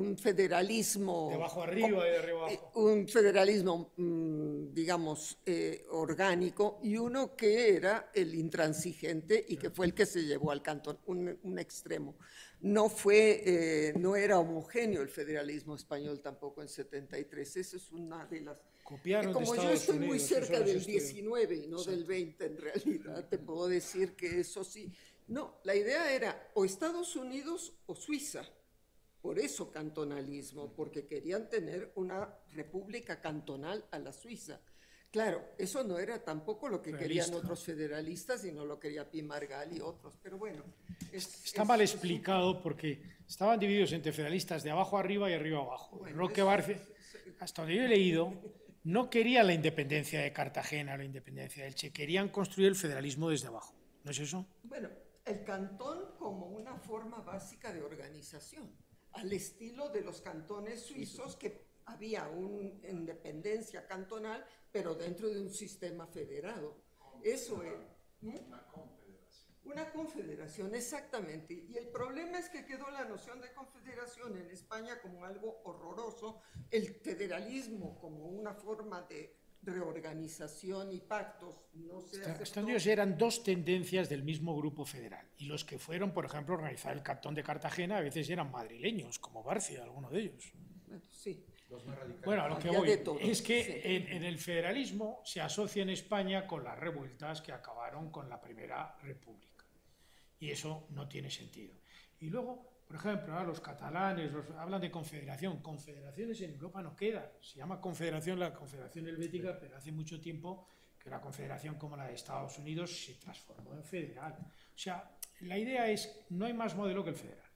un federalismo... De arriba y de arriba eh, abajo. Un federalismo, mm, digamos, eh, orgánico y uno que era el intransigente y que fue el que se llevó al cantón, un, extremo. No, fue, eh, no era homogéneo el federalismo español tampoco en 73, esa es una de las... como yo estoy muy cerca del 19 y no del 20 en realidad, te puedo decir que eso sí. No, la idea era o Estados Unidos o Suiza. Por eso cantonalismo, porque querían tener una república cantonal a la Suiza. Claro, eso no era tampoco lo que querían otros federalistas, y no lo quería Pimargal y otros, pero bueno. Está mal explicado porque estaban divididos entre federalistas de abajo arriba y arriba abajo. Roque hasta donde yo he leído, no quería la independencia de Cartagena, la independencia del Che, querían construir el federalismo desde abajo. ¿No es eso? Bueno, el cantón como una forma básica de organización al estilo de los cantones suizos que había una independencia cantonal, pero dentro de un sistema federado. Eso es. Una confederación. Una confederación, exactamente. Y el problema es que quedó la noción de confederación en España como algo horroroso, el federalismo como una forma de reorganización y pactos. No eran dos tendencias del mismo grupo federal. Y los que fueron, por ejemplo, a organizar el cantón de Cartagena, a veces eran madrileños, como Barcia, alguno de ellos. Sí. Bueno, lo que voy es que en, en, el federalismo se asocia en España con las revueltas que acabaron con la Primera República. Y eso no tiene sentido. Y luego, por ejemplo, los catalanes los, hablan de confederación. Confederaciones en Europa no queda. Se llama confederación la confederación helvética, pero hace mucho tiempo que la confederación como la de Estados Unidos se transformó en federal. O sea, la idea es, no hay más modelo que el federal.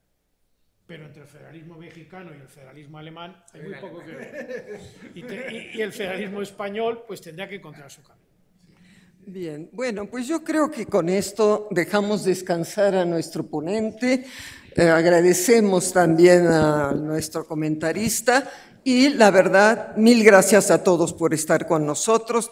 Pero entre el federalismo mexicano y el federalismo alemán hay muy poco que ver. Y, el federalismo español pues tendría que encontrar su camino. Bien, bueno, pues yo creo que con esto dejamos descansar a nuestro ponente. Eh, agradecemos también a nuestro comentarista y la verdad, mil gracias a todos por estar con nosotros.